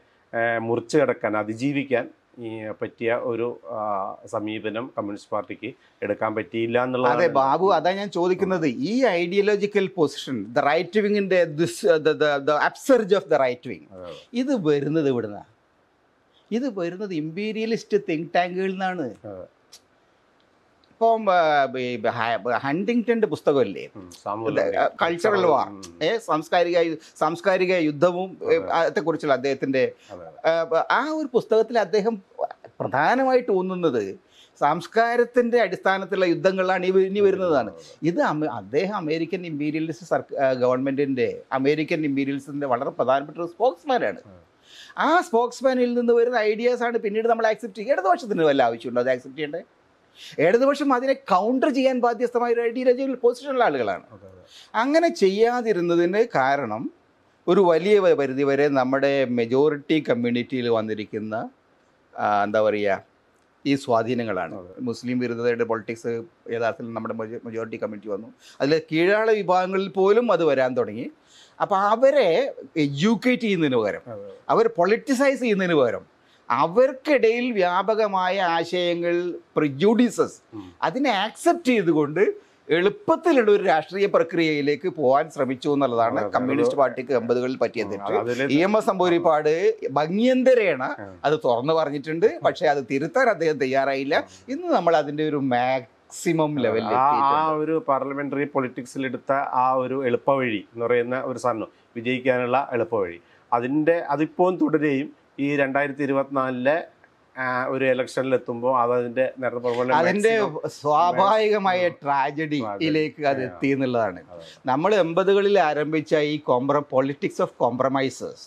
മുറിച്ചു കിടക്കാൻ അതിജീവിക്കാൻ പറ്റിയ ഒരു സമീപനം കമ്മ്യൂണിസ്റ്റ് പാർട്ടിക്ക് എടുക്കാൻ പറ്റിയില്ല എന്നുള്ള അതെ ബാബു അതാ ഞാൻ ചോദിക്കുന്നത് ഈ ഐഡിയോളജിക്കൽ പൊസിഷൻ ദ റൈറ്റ് വിങ്ങിന്റെ upsurge of the right wing ഇത് വരുന്നത് ഇവിടുന്നാണ് ഇത് വരുന്നത് ഇമ്പീരിയലിസ്റ്റ് തിങ്ക് ടാങ്കുകളിൽ നിന്നാണ് ഇപ്പം ഹണ്ടിങ്ടന്റെ പുസ്തകമല്ലേ കൾച്ചറൽ വാർ ഏ സാംസ്കാരിക സാംസ്കാരിക യുദ്ധവും കുറിച്ചുള്ള അദ്ദേഹത്തിന്റെ ആ ഒരു പുസ്തകത്തിൽ അദ്ദേഹം പ്രധാനമായിട്ട് ഊന്നുന്നത് സംസ്കാരത്തിന്റെ അടിസ്ഥാനത്തിലുള്ള യുദ്ധങ്ങളാണ് ഇനി വരുന്നതാണ് ഇത് അദ്ദേഹം അമേരിക്കൻ ഇമ്പീരിയലിസ്റ്റ് സർക്കാർ ഗവൺമെന്റിന്റെ അമേരിക്കൻ ഇമ്പീരിയലിസ്റ്റിന്റെ വളരെ പ്രധാനപ്പെട്ട ഒരു സ്പോക്സ്മാനാണ് ആ മാനിൽ നിന്ന് വരുന്ന ഐഡിയാസാണ് പിന്നീട് നമ്മൾ ആക്സെപ്റ്റ് ചെയ്യുക ഇടതുപക്ഷത്തിന് വല്ല ആവശ്യമുണ്ടോ അത് ആക്സെപ്റ്റ് ചെയ്യേണ്ടത് ഇടതുപക്ഷം അതിനെ കൗണ്ടർ ചെയ്യാൻ ബാധ്യസ്ഥമായ ഒരു ഐഡിയോളജിക്കൽ പൊസിഷനുള്ള ആളുകളാണ് അങ്ങനെ ചെയ്യാതിരുന്നതിന് കാരണം ഒരു വലിയ പരിധി വരെ നമ്മുടെ മെജോറിറ്റി കമ്മ്യൂണിറ്റിയിൽ വന്നിരിക്കുന്ന എന്താ പറയുക ഈ സ്വാധീനങ്ങളാണ് മുസ്ലിം വിരുദ്ധതയുടെ പൊളിറ്റിക്സ് യഥാർത്ഥത്തിൽ നമ്മുടെ മെജോറിറ്റി കമ്മ്യൂണിറ്റി വന്നു അതിൽ കീഴാള വിഭാഗങ്ങളിൽ പോലും അത് വരാൻ തുടങ്ങി അപ്പോൾ അവരെ എഡ്യൂക്കേറ്റ് ചെയ്യുന്നതിന് പകരം അവർ പൊളിറ്റിസൈസ് ചെയ്യുന്നതിന് പകരം അവർക്കിടയിൽ വ്യാപകമായ ആശയങ്ങൾ പ്രജുഡീസസ് അതിനെ ആക്സെപ്റ്റ് ചെയ്തുകൊണ്ട് എളുപ്പത്തിലുള്ള ഒരു രാഷ്ട്രീയ പ്രക്രിയയിലേക്ക് പോകാൻ ശ്രമിച്ചു എന്നുള്ളതാണ് കമ്മ്യൂണിസ്റ്റ് പാർട്ടിക്ക് എൺപതുകളിൽ പറ്റിയ തെറ്റ് ഇ എം എസ് അമ്പൂരിപ്പാട് ഭംഗിയന്തരേണ അത് തുറന്നു പറഞ്ഞിട്ടുണ്ട് പക്ഷേ അത് തിരുത്താൻ അദ്ദേഹം തയ്യാറായില്ല ഇന്ന് നമ്മൾ അതിൻ്റെ ഒരു മാക് മാക്സിമം ലെവൽ ആ ഒരു പാർലമെന്ററി പൊളിറ്റിക്സിൽ എടുത്ത ആ ഒരു എളുപ്പവഴി എന്ന് പറയുന്ന ഒരു സാധനം വിജയിക്കാനുള്ള എളുപ്പവഴി അതിൻ്റെ അതിപ്പോഴും തുടരുകയും ഈ രണ്ടായിരത്തി ഇരുപത്തിനാലിലെ ഒരു ഇലക്ഷനിൽ എത്തുമ്പോൾ അതതിന്റെ അതിന്റെ സ്വാഭാവികമായ ട്രാജഡിയിലേക്ക് അത് എത്തി എന്നുള്ളതാണ് നമ്മൾ എൺപതുകളിൽ ആരംഭിച്ച ഈ കോംപ്ര politics of compromises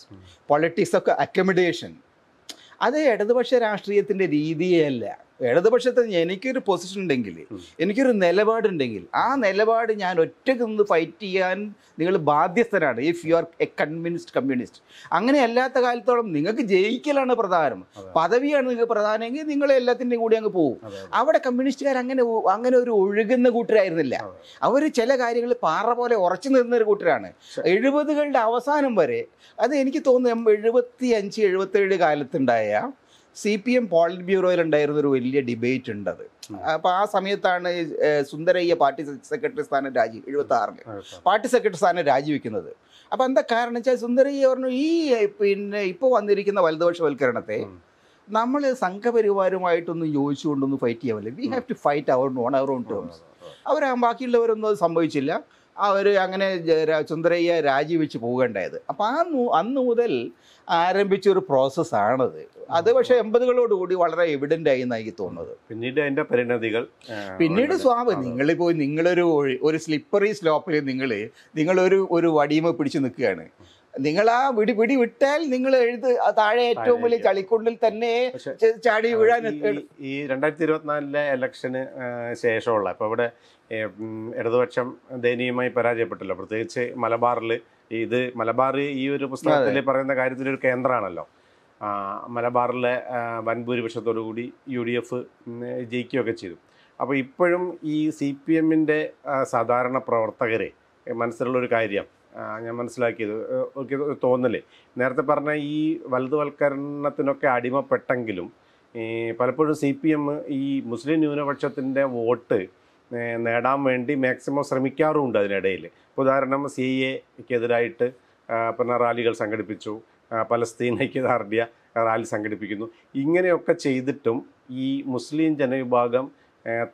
politics of accommodation അത് ഇടതുപക്ഷ രാഷ്ട്രീയത്തിന്റെ രീതിയല്ല ഇടതുപക്ഷത്തെ എനിക്കൊരു പൊസിഷൻ ഉണ്ടെങ്കിൽ എനിക്കൊരു നിലപാടുണ്ടെങ്കിൽ ആ നിലപാട് ഞാൻ ഒറ്റയ്ക്ക് നിന്ന് ഫൈറ്റ് ചെയ്യാൻ നിങ്ങൾ ബാധ്യസ്ഥരാണ് if you are a convinced communist അങ്ങനെ അല്ലാത്ത കാലത്തോളം നിങ്ങൾക്ക് ജയിക്കലാണ് പ്രധാനം പദവിയാണ് നിങ്ങൾക്ക് പ്രധാനമെങ്കിൽ നിങ്ങൾ എല്ലാത്തിൻ്റെയും കൂടി അങ്ങ് പോകും അവിടെ കമ്മ്യൂണിസ്റ്റുകാർ അങ്ങനെ അങ്ങനെ ഒരു ഒഴുകുന്ന കൂട്ടരായിരുന്നില്ല അവർ ചില കാര്യങ്ങൾ പാറ പോലെ ഉറച്ചു നിന്നൊരു കൂട്ടരാണ് എഴുപതുകളുടെ അവസാനം വരെ അത് എനിക്ക് തോന്നുന്നു എഴുപത്തി അഞ്ച് എഴുപത്തേഴ് കാലത്തുണ്ടായ സി പി എം പോളിറ്റ് ബ്യൂറോയിൽ ഉണ്ടായിരുന്ന ഒരു വലിയ ഡിബേറ്റ് ഉണ്ട് അത് അപ്പോൾ ആ സമയത്താണ് സുന്ദരയ്യ പാർട്ടി സെക്രട്ടറി സ്ഥാനം രാജി എഴുപത്തി ആറിന് പാർട്ടി സെക്രട്ടറി സ്ഥാനം രാജിവെക്കുന്നത് അപ്പോൾ എന്താ കാരണം വെച്ചാൽ സുന്ദരയ്യ പറഞ്ഞു ഈ പിന്നെ ഇപ്പൊ വന്നിരിക്കുന്ന വലതുപക്ഷവൽക്കരണത്തെ നമ്മൾ സംഘപരിവാരുമായിട്ടൊന്നും യോജിച്ചുകൊണ്ടൊന്നും ഫൈറ്റ് ചെയ്യാൻ പറ്റില്ല we have to fight our own our own terms അവർ ബാക്കിയുള്ളവരൊന്നും അത് സംഭവിച്ചില്ല അവർ അങ്ങനെ സുന്ദരയ്യ രാജിവെച്ച് പോകേണ്ടായത് അപ്പോൾ ആ അന്ന് മുതൽ ആരംഭിച്ച ഒരു പ്രോസസ്സാണത് അത് പക്ഷെ എൺപതുകളോടുകൂടി വളരെ എവിഡൻ്റ് ആയി എന്നായി തോന്നുന്നത് പിന്നീട് അതിന്റെ പരിണതികൾ പിന്നീട് സ്വാമി നിങ്ങളിപ്പോൾ നിങ്ങളൊരു ഒരു സ്ലിപ്പറി സ്ലോപ്പിൽ നിങ്ങൾ നിങ്ങളൊരു ഒരു വടിയുമ പിടിച്ചു നിൽക്കുകയാണ് നിങ്ങൾ ആ വിടി പിടി വിട്ടാൽ നിങ്ങൾ എഴുത് താഴെ ഏറ്റവും വലിയ ചളിക്കുണ്ടിൽ തന്നെ ചാടി വീഴാൻ ഈ രണ്ടായിരത്തി ഇരുപത്തിനാലിലെ എലക്ഷന് ശേഷമുള്ള ഇപ്പൊ ഇവിടെ ഇടതുപക്ഷം ദയനീയമായി പരാജയപ്പെട്ടല്ലോ പ്രത്യേകിച്ച് മലബാറിൽ ഇത് മലബാർ ഈ ഒരു പുസ്തകത്തിൽ പറയുന്ന കാര്യത്തിൽ ഒരു കേന്ദ്രമാണല്ലോ മലബാറിലെ വൻഭൂരിപക്ഷത്തോടു കൂടി യു ഡി എഫ് ജയിക്കുകയൊക്കെ ചെയ്തു അപ്പോൾ ഇപ്പോഴും ഈ സി പി എമ്മിൻ്റെ സാധാരണ പ്രവർത്തകരെ മനസ്സിലുള്ളൊരു കാര്യം ഞാൻ മനസ്സിലാക്കിയത് ഒക്കെ തോന്നലേ നേരത്തെ പറഞ്ഞ ഈ വലതുവൽക്കരണത്തിനൊക്കെ അടിമപ്പെട്ടെങ്കിലും പലപ്പോഴും സി പി എം ഈ മുസ്ലിം ന്യൂനപക്ഷത്തിൻ്റെ വോട്ട് നേടാൻ വേണ്ടി മാക്സിമം ശ്രമിക്കാറുമുണ്ട് അതിനിടയിൽ ഇപ്പോൾ ഉദാഹരണം സി എക്കെതിരായിട്ട് പിന്നെ റാലികൾ സംഘടിപ്പിച്ചു പലസ്തീനയ്ക്ക് ഐക്യദാർഢ്യ റാലി സംഘടിപ്പിക്കുന്നു ഇങ്ങനെയൊക്കെ ചെയ്തിട്ടും ഈ മുസ്ലിം ജനവിഭാഗം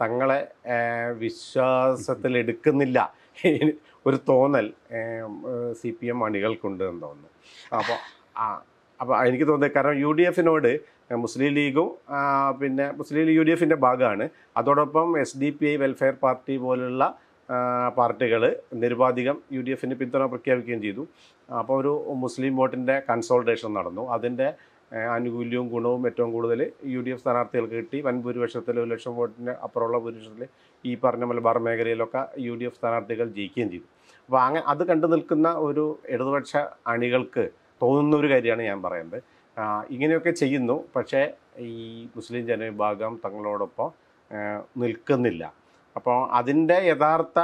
തങ്ങളെ വിശ്വാസത്തിലെടുക്കുന്നില്ല ഒരു തോന്നൽ സി പി എം അണികൾക്കുണ്ട് എന്ന് തോന്നുന്നു അപ്പോൾ ആ അപ്പോൾ എനിക്ക് തോന്നുന്നത് കാരണം യു ഡി എഫിനോട് മുസ്ലിം ലീഗും പിന്നെ മുസ്ലിം ലീഗ് യു ഡി എഫിൻ്റെ ഭാഗമാണ് അതോടൊപ്പം S D P I welfare party പോലുള്ള പാർട്ടികൾ നിരുപാധികം യു ഡി എഫിന് പിന്തുണ പ്രഖ്യാപിക്കുകയും ചെയ്തു അപ്പോൾ ഒരു മുസ്ലിം വോട്ടിൻ്റെ കൺസോൾട്ടേഷൻ നടന്നു അതിൻ്റെ ആനുകൂല്യവും ഗുണവും ഏറ്റവും കൂടുതൽ യു ഡി എഫ് സ്ഥാനാർത്ഥികൾക്ക് കിട്ടി വൻ ഭൂരിപക്ഷത്തിൽ ഒരു ലക്ഷം വോട്ടിന് അപ്പുറമുള്ള ഭൂരിപക്ഷത്തിൽ ഈ പറഞ്ഞ മലബാർ മേഖലയിലൊക്കെ യു ഡി എഫ് സ്ഥാനാർത്ഥികൾ ജയിക്കുകയും ചെയ്തു അപ്പോൾ അങ്ങനെ അത് കണ്ടു നിൽക്കുന്ന ഒരു ഇടതുപക്ഷ അണികൾക്ക് തോന്നുന്ന ഒരു കാര്യമാണ് ഞാൻ പറയുന്നത് ഇങ്ങനെയൊക്കെ ചെയ്യുന്നു പക്ഷേ ഈ മുസ്ലിം ജനവിഭാഗം തങ്ങളോടൊപ്പം നിൽക്കുന്നില്ല അപ്പോൾ അതിൻ്റെ യഥാർത്ഥ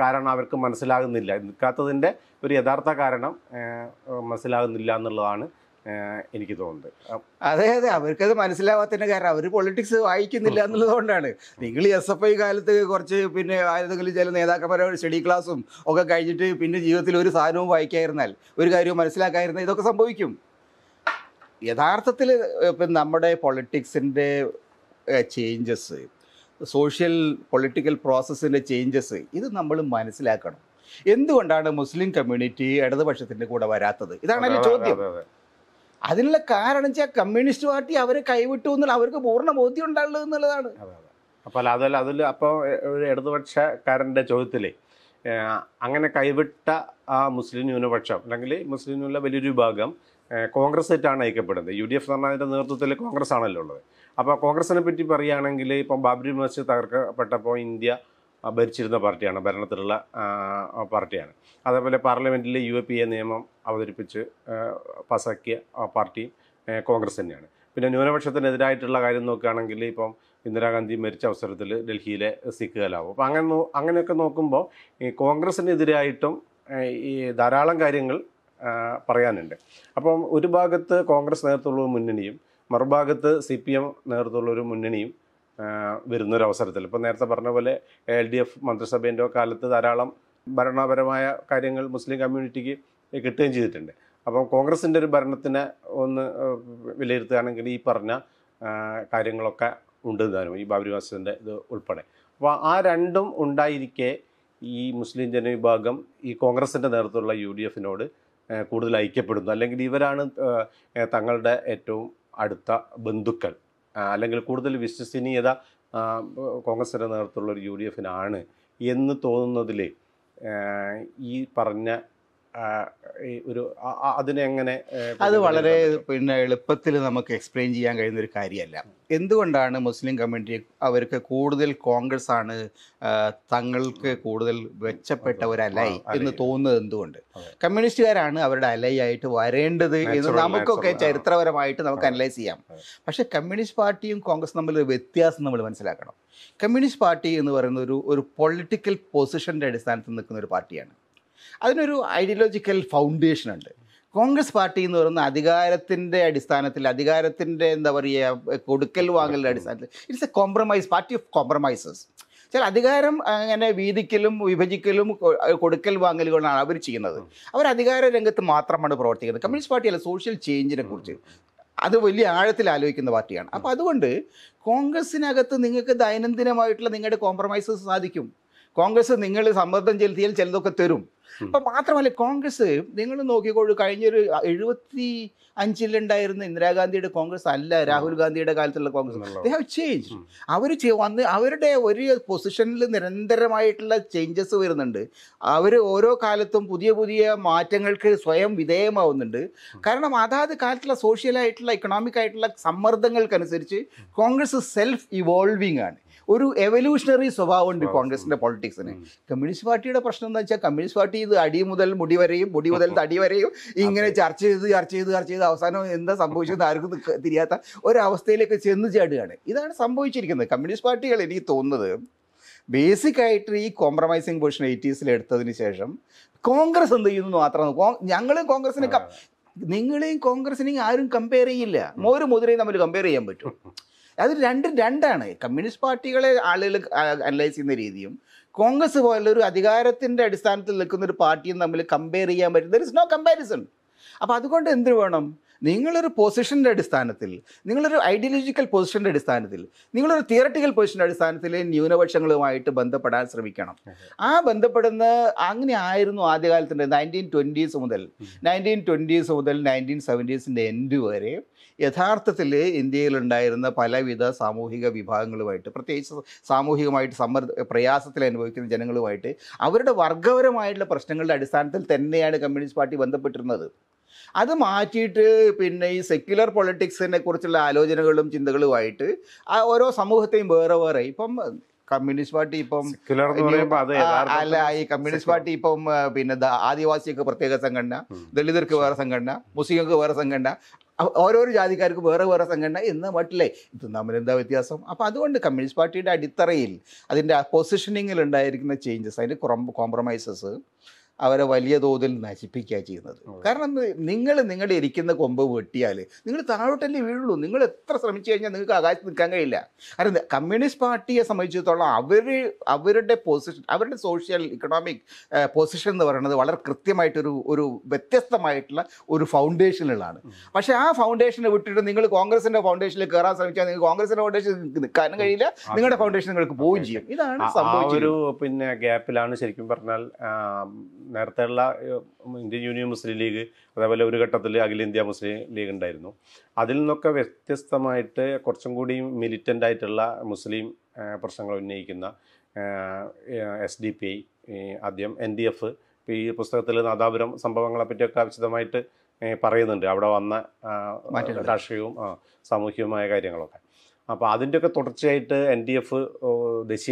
കാരണം അവർക്ക് മനസ്സിലാകുന്നില്ല നിൽക്കാത്തതിൻ്റെ ഒരു യഥാർത്ഥ കാരണം മനസ്സിലാകുന്നില്ല എന്നുള്ളതാണ് എനിക്ക് തോന്നുന്നത് അതെ അതെ അവർക്കത് മനസ്സിലാവാത്തതിൻ്റെ കാരണം അവർ പൊളിറ്റിക്സ് വായിക്കുന്നില്ല എന്നുള്ളതുകൊണ്ടാണ് നിങ്ങൾ എസ് എഫ് ഐ കാലത്ത് കുറച്ച് പിന്നെ ആയതെങ്കിലും ചില നേതാക്കന്മാരുടെ സ്റ്റഡി ക്ലാസ്സും ഒക്കെ കഴിഞ്ഞിട്ട് പിന്നെ ജീവിതത്തിൽ ഒരു സാധനവും വായിക്കായിരുന്നാൽ ഒരു കാര്യവും മനസ്സിലാക്കായിരുന്നാൽ ഇതൊക്കെ സംഭവിക്കും യഥാർത്ഥത്തിൽ ഇപ്പം നമ്മുടെ പൊളിറ്റിക്സിൻ്റെ ചേഞ്ചസ് സോഷ്യൽ പൊളിറ്റിക്കൽ പ്രോസസ്സിൻ്റെ ചേഞ്ചസ് ഇത് നമ്മൾ മനസ്സിലാക്കണം എന്തുകൊണ്ടാണ് മുസ്ലിം കമ്മ്യൂണിറ്റി ഇടതുപക്ഷത്തിൻ്റെ കൂടെ വരാത്തത് ഇതാണ് എൻ്റെ ചോദ്യം അതിനുള്ള കാരണം വെച്ചാൽ കമ്മ്യൂണിസ്റ്റ് പാർട്ടി അവരെ കൈവിട്ടു എന്നുള്ള അവർക്ക് പൂർണ്ണ ബോധ്യം ഉണ്ടാവുള്ളത് എന്നുള്ളതാണ് അപ്പോൾ അതല്ല അതിൽ അപ്പോൾ ഒരു ഇടതുപക്ഷക്കാരൻ്റെ ചോദ്യത്തിലേ അങ്ങനെ കൈവിട്ട ആ മുസ്ലിം ന്യൂനപക്ഷം അല്ലെങ്കിൽ മുസ്ലിം വലിയൊരു വിഭാഗം കോൺഗ്രസ് ആയിട്ടാണ് നയിക്കപ്പെടുന്നത് യു ഡി എഫ് എന്ന് നേതൃത്വത്തിൽ കോൺഗ്രസ് ആണല്ലോ ഉള്ളത് അപ്പോൾ കോൺഗ്രസിനെ പറ്റി പറയുകയാണെങ്കിൽ ഇപ്പം ബാബ്രി മസ്ജിദ് തകർക്കപ്പെട്ടപ്പോൾ ഇന്ത്യ ഭരിച്ചിരുന്ന പാർട്ടിയാണ് ഭരണത്തിലുള്ള പാർട്ടിയാണ് അതേപോലെ പാർലമെൻറ്റിൽ യു എ പി എ നിയമം അവതരിപ്പിച്ച് പാസാക്കിയ പാർട്ടി കോൺഗ്രസ് തന്നെയാണ് പിന്നെ ന്യൂനപക്ഷത്തിനെതിരായിട്ടുള്ള കാര്യം നോക്കുകയാണെങ്കിൽ ഇപ്പം ഇന്ദിരാഗാന്ധി മരിച്ച അവസരത്തിൽ ഡൽഹിയിലെ സിഖ് കലാവും അപ്പം അങ്ങനെ അങ്ങനെയൊക്കെ നോക്കുമ്പോൾ ഈ കോൺഗ്രസിനെതിരായിട്ടും ഈ ധാരാളം കാര്യങ്ങൾ പറയാനുണ്ട് അപ്പം ഒരു ഭാഗത്ത് കോൺഗ്രസ് നേതൃത്വമുള്ള ഒരു മുന്നണിയും മറുഭാഗത്ത് സി പി എം നേതൃത്വമുള്ള ഒരു മുന്നണിയും വരുന്നൊരവസരത്തിൽ ഇപ്പം നേരത്തെ പറഞ്ഞ പോലെ എൽ ഡി എഫ് മന്ത്രിസഭേൻ്റെ കാലത്ത് ധാരാളം ഭരണപരമായ കാര്യങ്ങൾ മുസ്ലിം കമ്മ്യൂണിറ്റിക്ക് കിട്ടുകയും ചെയ്തിട്ടുണ്ട് അപ്പം കോൺഗ്രസിൻ്റെ ഒരു ഭരണത്തിനെ ഒന്ന് വിലയിരുത്തുകയാണെങ്കിൽ ഈ പറഞ്ഞ കാര്യങ്ങളൊക്കെ ഉണ്ട് താനും ഈ ബാബരി മസ്ജിദിൻ്റെ ഇത് ഉൾപ്പെടെ അപ്പോൾ ആ രണ്ടും ഉണ്ടായിരിക്കെ ഈ മുസ്ലിം ജനവിഭാഗം ഈ കോൺഗ്രസിൻ്റെ നേതൃത്വമുള്ള യു ഡി എഫിനോട് കൂടുതൽ ഐക്യപ്പെടുന്നു അല്ലെങ്കിൽ ഇവരാണ് തങ്ങളുടെ ഏറ്റവും അടുത്ത ബന്ധുക്കൾ അല്ലെങ്കിൽ കൂടുതൽ വിശ്വസനീയത കോൺഗ്രസിൻ്റെ നേതൃത്വമുള്ള ഒരു യു ഡി എഫിനാണ് എന്ന് തോന്നുന്നതിൽ ഈ പറഞ്ഞ ഒരു അതിനെ എങ്ങനെ അത് വളരെ പിന്നെ എളുപ്പത്തിൽ നമുക്ക് എക്സ്പ്ലെയിൻ ചെയ്യാൻ കഴിയുന്ന ഒരു കാര്യമല്ല എന്തുകൊണ്ടാണ് മുസ്ലിം കമ്മ്യൂണിറ്റി അവർക്ക് കൂടുതൽ കോൺഗ്രസ് ആണ് തങ്ങൾക്ക് കൂടുതൽ മെച്ചപ്പെട്ട ഒരു അലൈ എന്ന് തോന്നുന്നത് എന്തുകൊണ്ട് കമ്മ്യൂണിസ്റ്റുകാരാണ് അവരുടെ അലൈ ആയിട്ട് വരേണ്ടത് എന്ന് നമുക്കൊക്കെ ചരിത്രപരമായിട്ട് നമുക്ക് അനലൈസ് ചെയ്യാം പക്ഷേ കമ്മ്യൂണിസ്റ്റ് പാർട്ടിയും കോൺഗ്രസ് തമ്മിൽ വ്യത്യാസം നമ്മൾ മനസ്സിലാക്കണം കമ്മ്യൂണിസ്റ്റ് പാർട്ടി എന്ന് പറയുന്ന ഒരു ഒരു പൊളിറ്റിക്കൽ പൊസിഷൻ്റെ അടിസ്ഥാനത്തിൽ നിൽക്കുന്ന ഒരു പാർട്ടിയാണ് അതിനൊരു ഐഡിയോളജിക്കൽ ഫൗണ്ടേഷൻ ഉണ്ട് കോൺഗ്രസ് പാർട്ടി എന്ന് പറയുന്ന അധികാരത്തിൻ്റെ അടിസ്ഥാനത്തിൽ അധികാരത്തിൻ്റെ എന്താ പറയുക കൊടുക്കൽ വാങ്ങലിൻ്റെ അടിസ്ഥാനത്തിൽ it's a compromise party of compromises ചില അധികാരം അങ്ങനെ വീതിക്കലും വിഭജിക്കലും കൊടുക്കൽ വാങ്ങലുകളാണ് അവർ ചെയ്യുന്നത് അവർ അധികാര രംഗത്ത് മാത്രമാണ് പ്രവർത്തിക്കുന്നത് കമ്മ്യൂണിസ്റ്റ് പാർട്ടി അല്ല സോഷ്യൽ ചേഞ്ചിനെ കുറിച്ച് അത് വലിയ ആഴത്തിൽ ആലോചിക്കുന്ന പാർട്ടിയാണ് അപ്പോൾ അതുകൊണ്ട് കോൺഗ്രസ്സിനകത്ത് നിങ്ങൾക്ക് ദൈനംദിനമായിട്ടുള്ള നിങ്ങളുടെ കോംപ്രമൈസസ് സാധിക്കും കോൺഗ്രസ് നിങ്ങൾ സമ്മർദ്ദം ചെലുത്തിയാൽ ചിലതൊക്കെ തരും അപ്പം മാത്രമല്ല കോൺഗ്രസ് നിങ്ങൾ നോക്കിക്കോളൂ കഴിഞ്ഞൊരു എഴുപത്തി അഞ്ചിലുണ്ടായിരുന്ന ഇന്ദിരാഗാന്ധിയുടെ കോൺഗ്രസ് അല്ല രാഹുൽ ഗാന്ധിയുടെ കാലത്തുള്ള കോൺഗ്രസ് ദേ ഹാവ് ചേഞ്ച് അവർ വന്ന് അവരുടെ ഒരു പൊസിഷനിൽ നിരന്തരമായിട്ടുള്ള ചേഞ്ചസ് വരുന്നുണ്ട് അവർ ഓരോ കാലത്തും പുതിയ പുതിയ മാറ്റങ്ങൾക്ക് സ്വയം വിധേയമാവുന്നുണ്ട് കാരണം അതാത് കാലത്തുള്ള സോഷ്യലായിട്ടുള്ള ഇക്കണോമിക് ആയിട്ടുള്ള സമ്മർദ്ദങ്ങൾക്കനുസരിച്ച് കോൺഗ്രസ് സെൽഫ് ഇവോൾവിംഗ് ആണ് ഒരു എവല്യൂഷണറി സ്വഭാവമുണ്ട് കോൺഗ്രസിന്റെ പൊളിറ്റിക്സിന് കമ്മ്യൂണിസ്റ്റ് പാർട്ടിയുടെ പ്രശ്നം എന്ന് വെച്ചാൽ കമ്മ്യൂണിസ്റ്റ് പാർട്ടി ഇത് അടി മുതൽ മുടി വരെയും മുടി മുതൽ തടി വരെയും ഇങ്ങനെ ചർച്ച ചെയ്ത് ചർച്ച ചെയ്ത് ചർച്ച ചെയ്ത് അവസാനം എന്താ സംഭവിച്ചത് ആർക്കും തിരിയാത്ത ഒരവസ്ഥയിലേക്ക് ചെന്ന് ചാടുകയാണ് ഇതാണ് സംഭവിച്ചിരിക്കുന്നത് കമ്മ്യൂണിസ്റ്റ് പാർട്ടികൾ എനിക്ക് തോന്നുന്നത് ബേസിക് ആയിട്ട് ഈ കോംപ്രമൈസിങ് പൊസിഷൻ എയ്റ്റീസിൽ എടുത്തതിന് ശേഷം കോൺഗ്രസ് എന്ത് ചെയ്യുന്നു മാത്രം ഞങ്ങൾ കോൺഗ്രസിനെ നിങ്ങളെയും കോൺഗ്രസിനെയും ആരും കമ്പയർ ചെയ്യില്ല മോര് മുതിരയും തമ്മിൽ കമ്പയർ ചെയ്യാൻ പറ്റും (laughs) അത് രണ്ടും രണ്ടാണ് കമ്മ്യൂണിസ്റ്റ് പാർട്ടികളെ ആളുകൾ അനലൈസ് ചെയ്യുന്ന രീതിയും കോൺഗ്രസ് പോലുള്ള ഒരു അധികാരത്തിൻ്റെ അടിസ്ഥാനത്തിൽ നിൽക്കുന്ന ഒരു പാർട്ടിയും തമ്മിൽ കമ്പയർ ചെയ്യാൻ പറ്റും ദർ ഇസ് നോ കമ്പാരിസൺ അപ്പോൾ അതുകൊണ്ട് എന്ത് വേണം നിങ്ങളൊരു പൊസിഷൻ്റെ അടിസ്ഥാനത്തിൽ നിങ്ങളൊരു ഐഡിയോളജിക്കൽ പൊസിഷൻ്റെ അടിസ്ഥാനത്തിൽ നിങ്ങളൊരു തിയറട്ടിക്കൽ പൊസിഷൻ്റെ അടിസ്ഥാനത്തിൽ ന്യൂനപക്ഷങ്ങളുമായിട്ട് ബന്ധപ്പെടാൻ ശ്രമിക്കണം ആ ബന്ധപ്പെടുന്ന അങ്ങനെ ആയിരുന്നു ആദ്യകാലത്തിൻ്റെ നയൻറ്റീൻ ട്വൻറ്റീസ് മുതൽ നയൻറ്റീൻ ട്വൻറ്റീസ് മുതൽ നയൻറ്റീൻ സെവൻറ്റീസിൻ്റെ എൻഡ് വരെ യഥാർത്ഥത്തിൽ ഇന്ത്യയിലുണ്ടായിരുന്ന പലവിധ സാമൂഹിക വിഭാഗങ്ങളുമായിട്ട് പ്രത്യേകിച്ച് സാമൂഹികമായിട്ട് സമ്മർദ്ദ പ്രയാസത്തിൽ അനുഭവിക്കുന്ന ജനങ്ങളുമായിട്ട് അവരുടെ വർഗപരമായിട്ടുള്ള പ്രശ്നങ്ങളുടെ അടിസ്ഥാനത്തിൽ തന്നെയാണ് കമ്മ്യൂണിസ്റ്റ് പാർട്ടി ബന്ധപ്പെട്ടിരുന്നത് അത് മാറ്റിയിട്ട് പിന്നെ ഈ സെക്യുലർ പൊളിറ്റിക്സിനെ കുറിച്ചുള്ള ആലോചനകളും ചിന്തകളുമായിട്ട് ഓരോ സമൂഹത്തെയും വേറെ വേറെ ഇപ്പം കമ്മ്യൂണിസ്റ്റ് പാർട്ടി ഇപ്പം അല്ല ഈ കമ്മ്യൂണിസ്റ്റ് പാർട്ടി ഇപ്പം പിന്നെ ആദിവാസികൾക്ക് പ്രത്യേക സംഘടന ദളിതർക്ക് വേറെ സംഘടന മുസ്ലിങ്ങൾക്ക് വേറെ സംഘടന ഓരോരോ ജാതിക്കാർക്ക് വേറെ വേറെ സംഘടന എന്ന് മട്ടില്ലേ ഇത് എന്താ വ്യത്യാസം അപ്പോൾ അതുകൊണ്ട് കമ്മ്യൂണിസ്റ്റ് പാർട്ടിയുടെ അടിത്തറയിൽ അതിൻ്റെ പൊസിഷനിങ്ങിൽ ഉണ്ടായിരിക്കുന്ന ചേഞ്ചസ് അതിൻ്റെ കോംപ്രമൈസസ് അവരെ വലിയ തോതിൽ നശിപ്പിക്കുക ചെയ്യുന്നത് കാരണം നിങ്ങൾ നിങ്ങളുടെ ഇരിക്കുന്ന കൊമ്പ് വെട്ടിയാൽ നിങ്ങൾ താഴോട്ടല്ലേ വീഴുള്ളൂ നിങ്ങൾ എത്ര ശ്രമിച്ചു കഴിഞ്ഞാൽ നിങ്ങൾക്ക് ആകാശത്ത് നിൽക്കാൻ കഴിയില്ല കാരണം കമ്മ്യൂണിസ്റ്റ് പാർട്ടിയെ സംബന്ധിച്ചിടത്തോളം അവർ അവരുടെ പൊസിഷൻ അവരുടെ സോഷ്യൽ ഇക്കണോമിക് പൊസിഷൻ എന്ന് പറയുന്നത് വളരെ കൃത്യമായിട്ടൊരു ഒരു വ്യത്യസ്തമായിട്ടുള്ള ഒരു ഫൗണ്ടേഷനിലാണ് പക്ഷേ ആ ഫൗണ്ടേഷനെ വിട്ടിട്ട് നിങ്ങൾ കോൺഗ്രസിൻ്റെ ഫൗണ്ടേഷനിൽ കയറാൻ ശ്രമിച്ചാൽ നിങ്ങൾ കോൺഗ്രസിൻ്റെ ഫൗണ്ടേഷൻ നിൽക്കാനും കഴിയില്ല നിങ്ങളുടെ ഫൗണ്ടേഷൻ നിങ്ങൾക്ക് പോവുകയും ചെയ്യും ഇതാണ് സംഭവിച്ചത് ഒരു പിന്നെ ഗ്യാപ്പിലാണ് ശരിക്കും പറഞ്ഞാൽ നേരത്തെയുള്ള ഇന്ത്യൻ യൂണിയൻ മുസ്ലിം ലീഗ് അതേപോലെ ഒരു ഘട്ടത്തിൽ അഖിലേന്ത്യാ മുസ്ലിം ലീഗ് ഉണ്ടായിരുന്നു അതിൽ നിന്നൊക്കെ വ്യത്യസ്തമായിട്ട് കുറച്ചും കൂടി മിലിറ്റൻ്റ് ആയിട്ടുള്ള മുസ്ലിം പ്രശ്നങ്ങൾ ഉന്നയിക്കുന്ന എസ് ഡി പി ആദ്യം എൻ ഡി എഫ് ഈ പുസ്തകത്തിൽ നാദാപുരം സംഭവങ്ങളെ പറ്റിയൊക്കെ വിശദമായിട്ട് പറയുന്നുണ്ട് അവിടെ വന്ന രാഷ്ട്രീയവും സാമൂഹികവുമായ കാര്യങ്ങളൊക്കെ അപ്പോൾ അതിൻ്റെയൊക്കെ തുടർച്ചയായിട്ട് എൻ ഡി എഫ്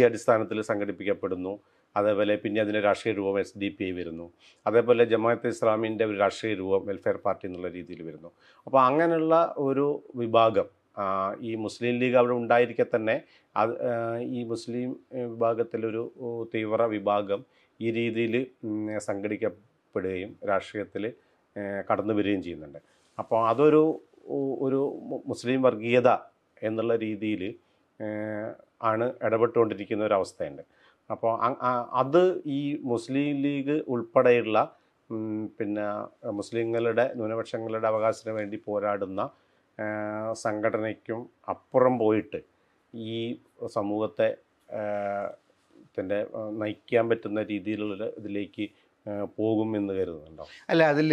അടിസ്ഥാനത്തിൽ സംഘടിപ്പിക്കപ്പെടുന്നു അതേപോലെ പിന്നെ അതിൻ്റെ രാഷ്ട്രീയ രൂപം എസ് ഡി പി വരുന്നു അതേപോലെ ജമാഅത്ത് ഇസ്ലാമിൻ്റെ ഒരു രാഷ്ട്രീയ രൂപം വെൽഫെയർ പാർട്ടി എന്നുള്ള രീതിയിൽ വരുന്നു അപ്പോൾ അങ്ങനെയുള്ള ഒരു വിഭാഗം ഈ മുസ്ലിം ലീഗ് അവിടെ ഉണ്ടായിരിക്കെ തന്നെ അത് ഈ മുസ്ലിം വിഭാഗത്തിലൊരു തീവ്ര വിഭാഗം ഈ രീതിയിൽ സംഘടിക്കപ്പെടുകയും രാഷ്ട്രീയത്തിൽ കടന്നു വരികയും ചെയ്യുന്നുണ്ട് അപ്പോൾ അതൊരു ഒരു മുസ്ലിം വർഗീയത എന്നുള്ള രീതിയിൽ ആണ് ഇടപെട്ടുകൊണ്ടിരിക്കുന്ന ഒരു അവസ്ഥയുണ്ട് അപ്പോൾ അത് ഈ മുസ്ലിം ലീഗ് ഉൾപ്പെടെയുള്ള പിന്നെ മുസ്ലിങ്ങളുടെ ന്യൂനപക്ഷങ്ങളുടെ അവകാശത്തിന് വേണ്ടി പോരാടുന്ന സംഘടനയ്ക്കും അപ്പുറം പോയിട്ട് ഈ സമൂഹത്തെ തന്നെ നയിക്കാൻ പറ്റുന്ന രീതിയിലുള്ള ഇതിലേക്ക് പോകും എന്ന് കരുതുന്നുണ്ടോ അല്ല അതിൽ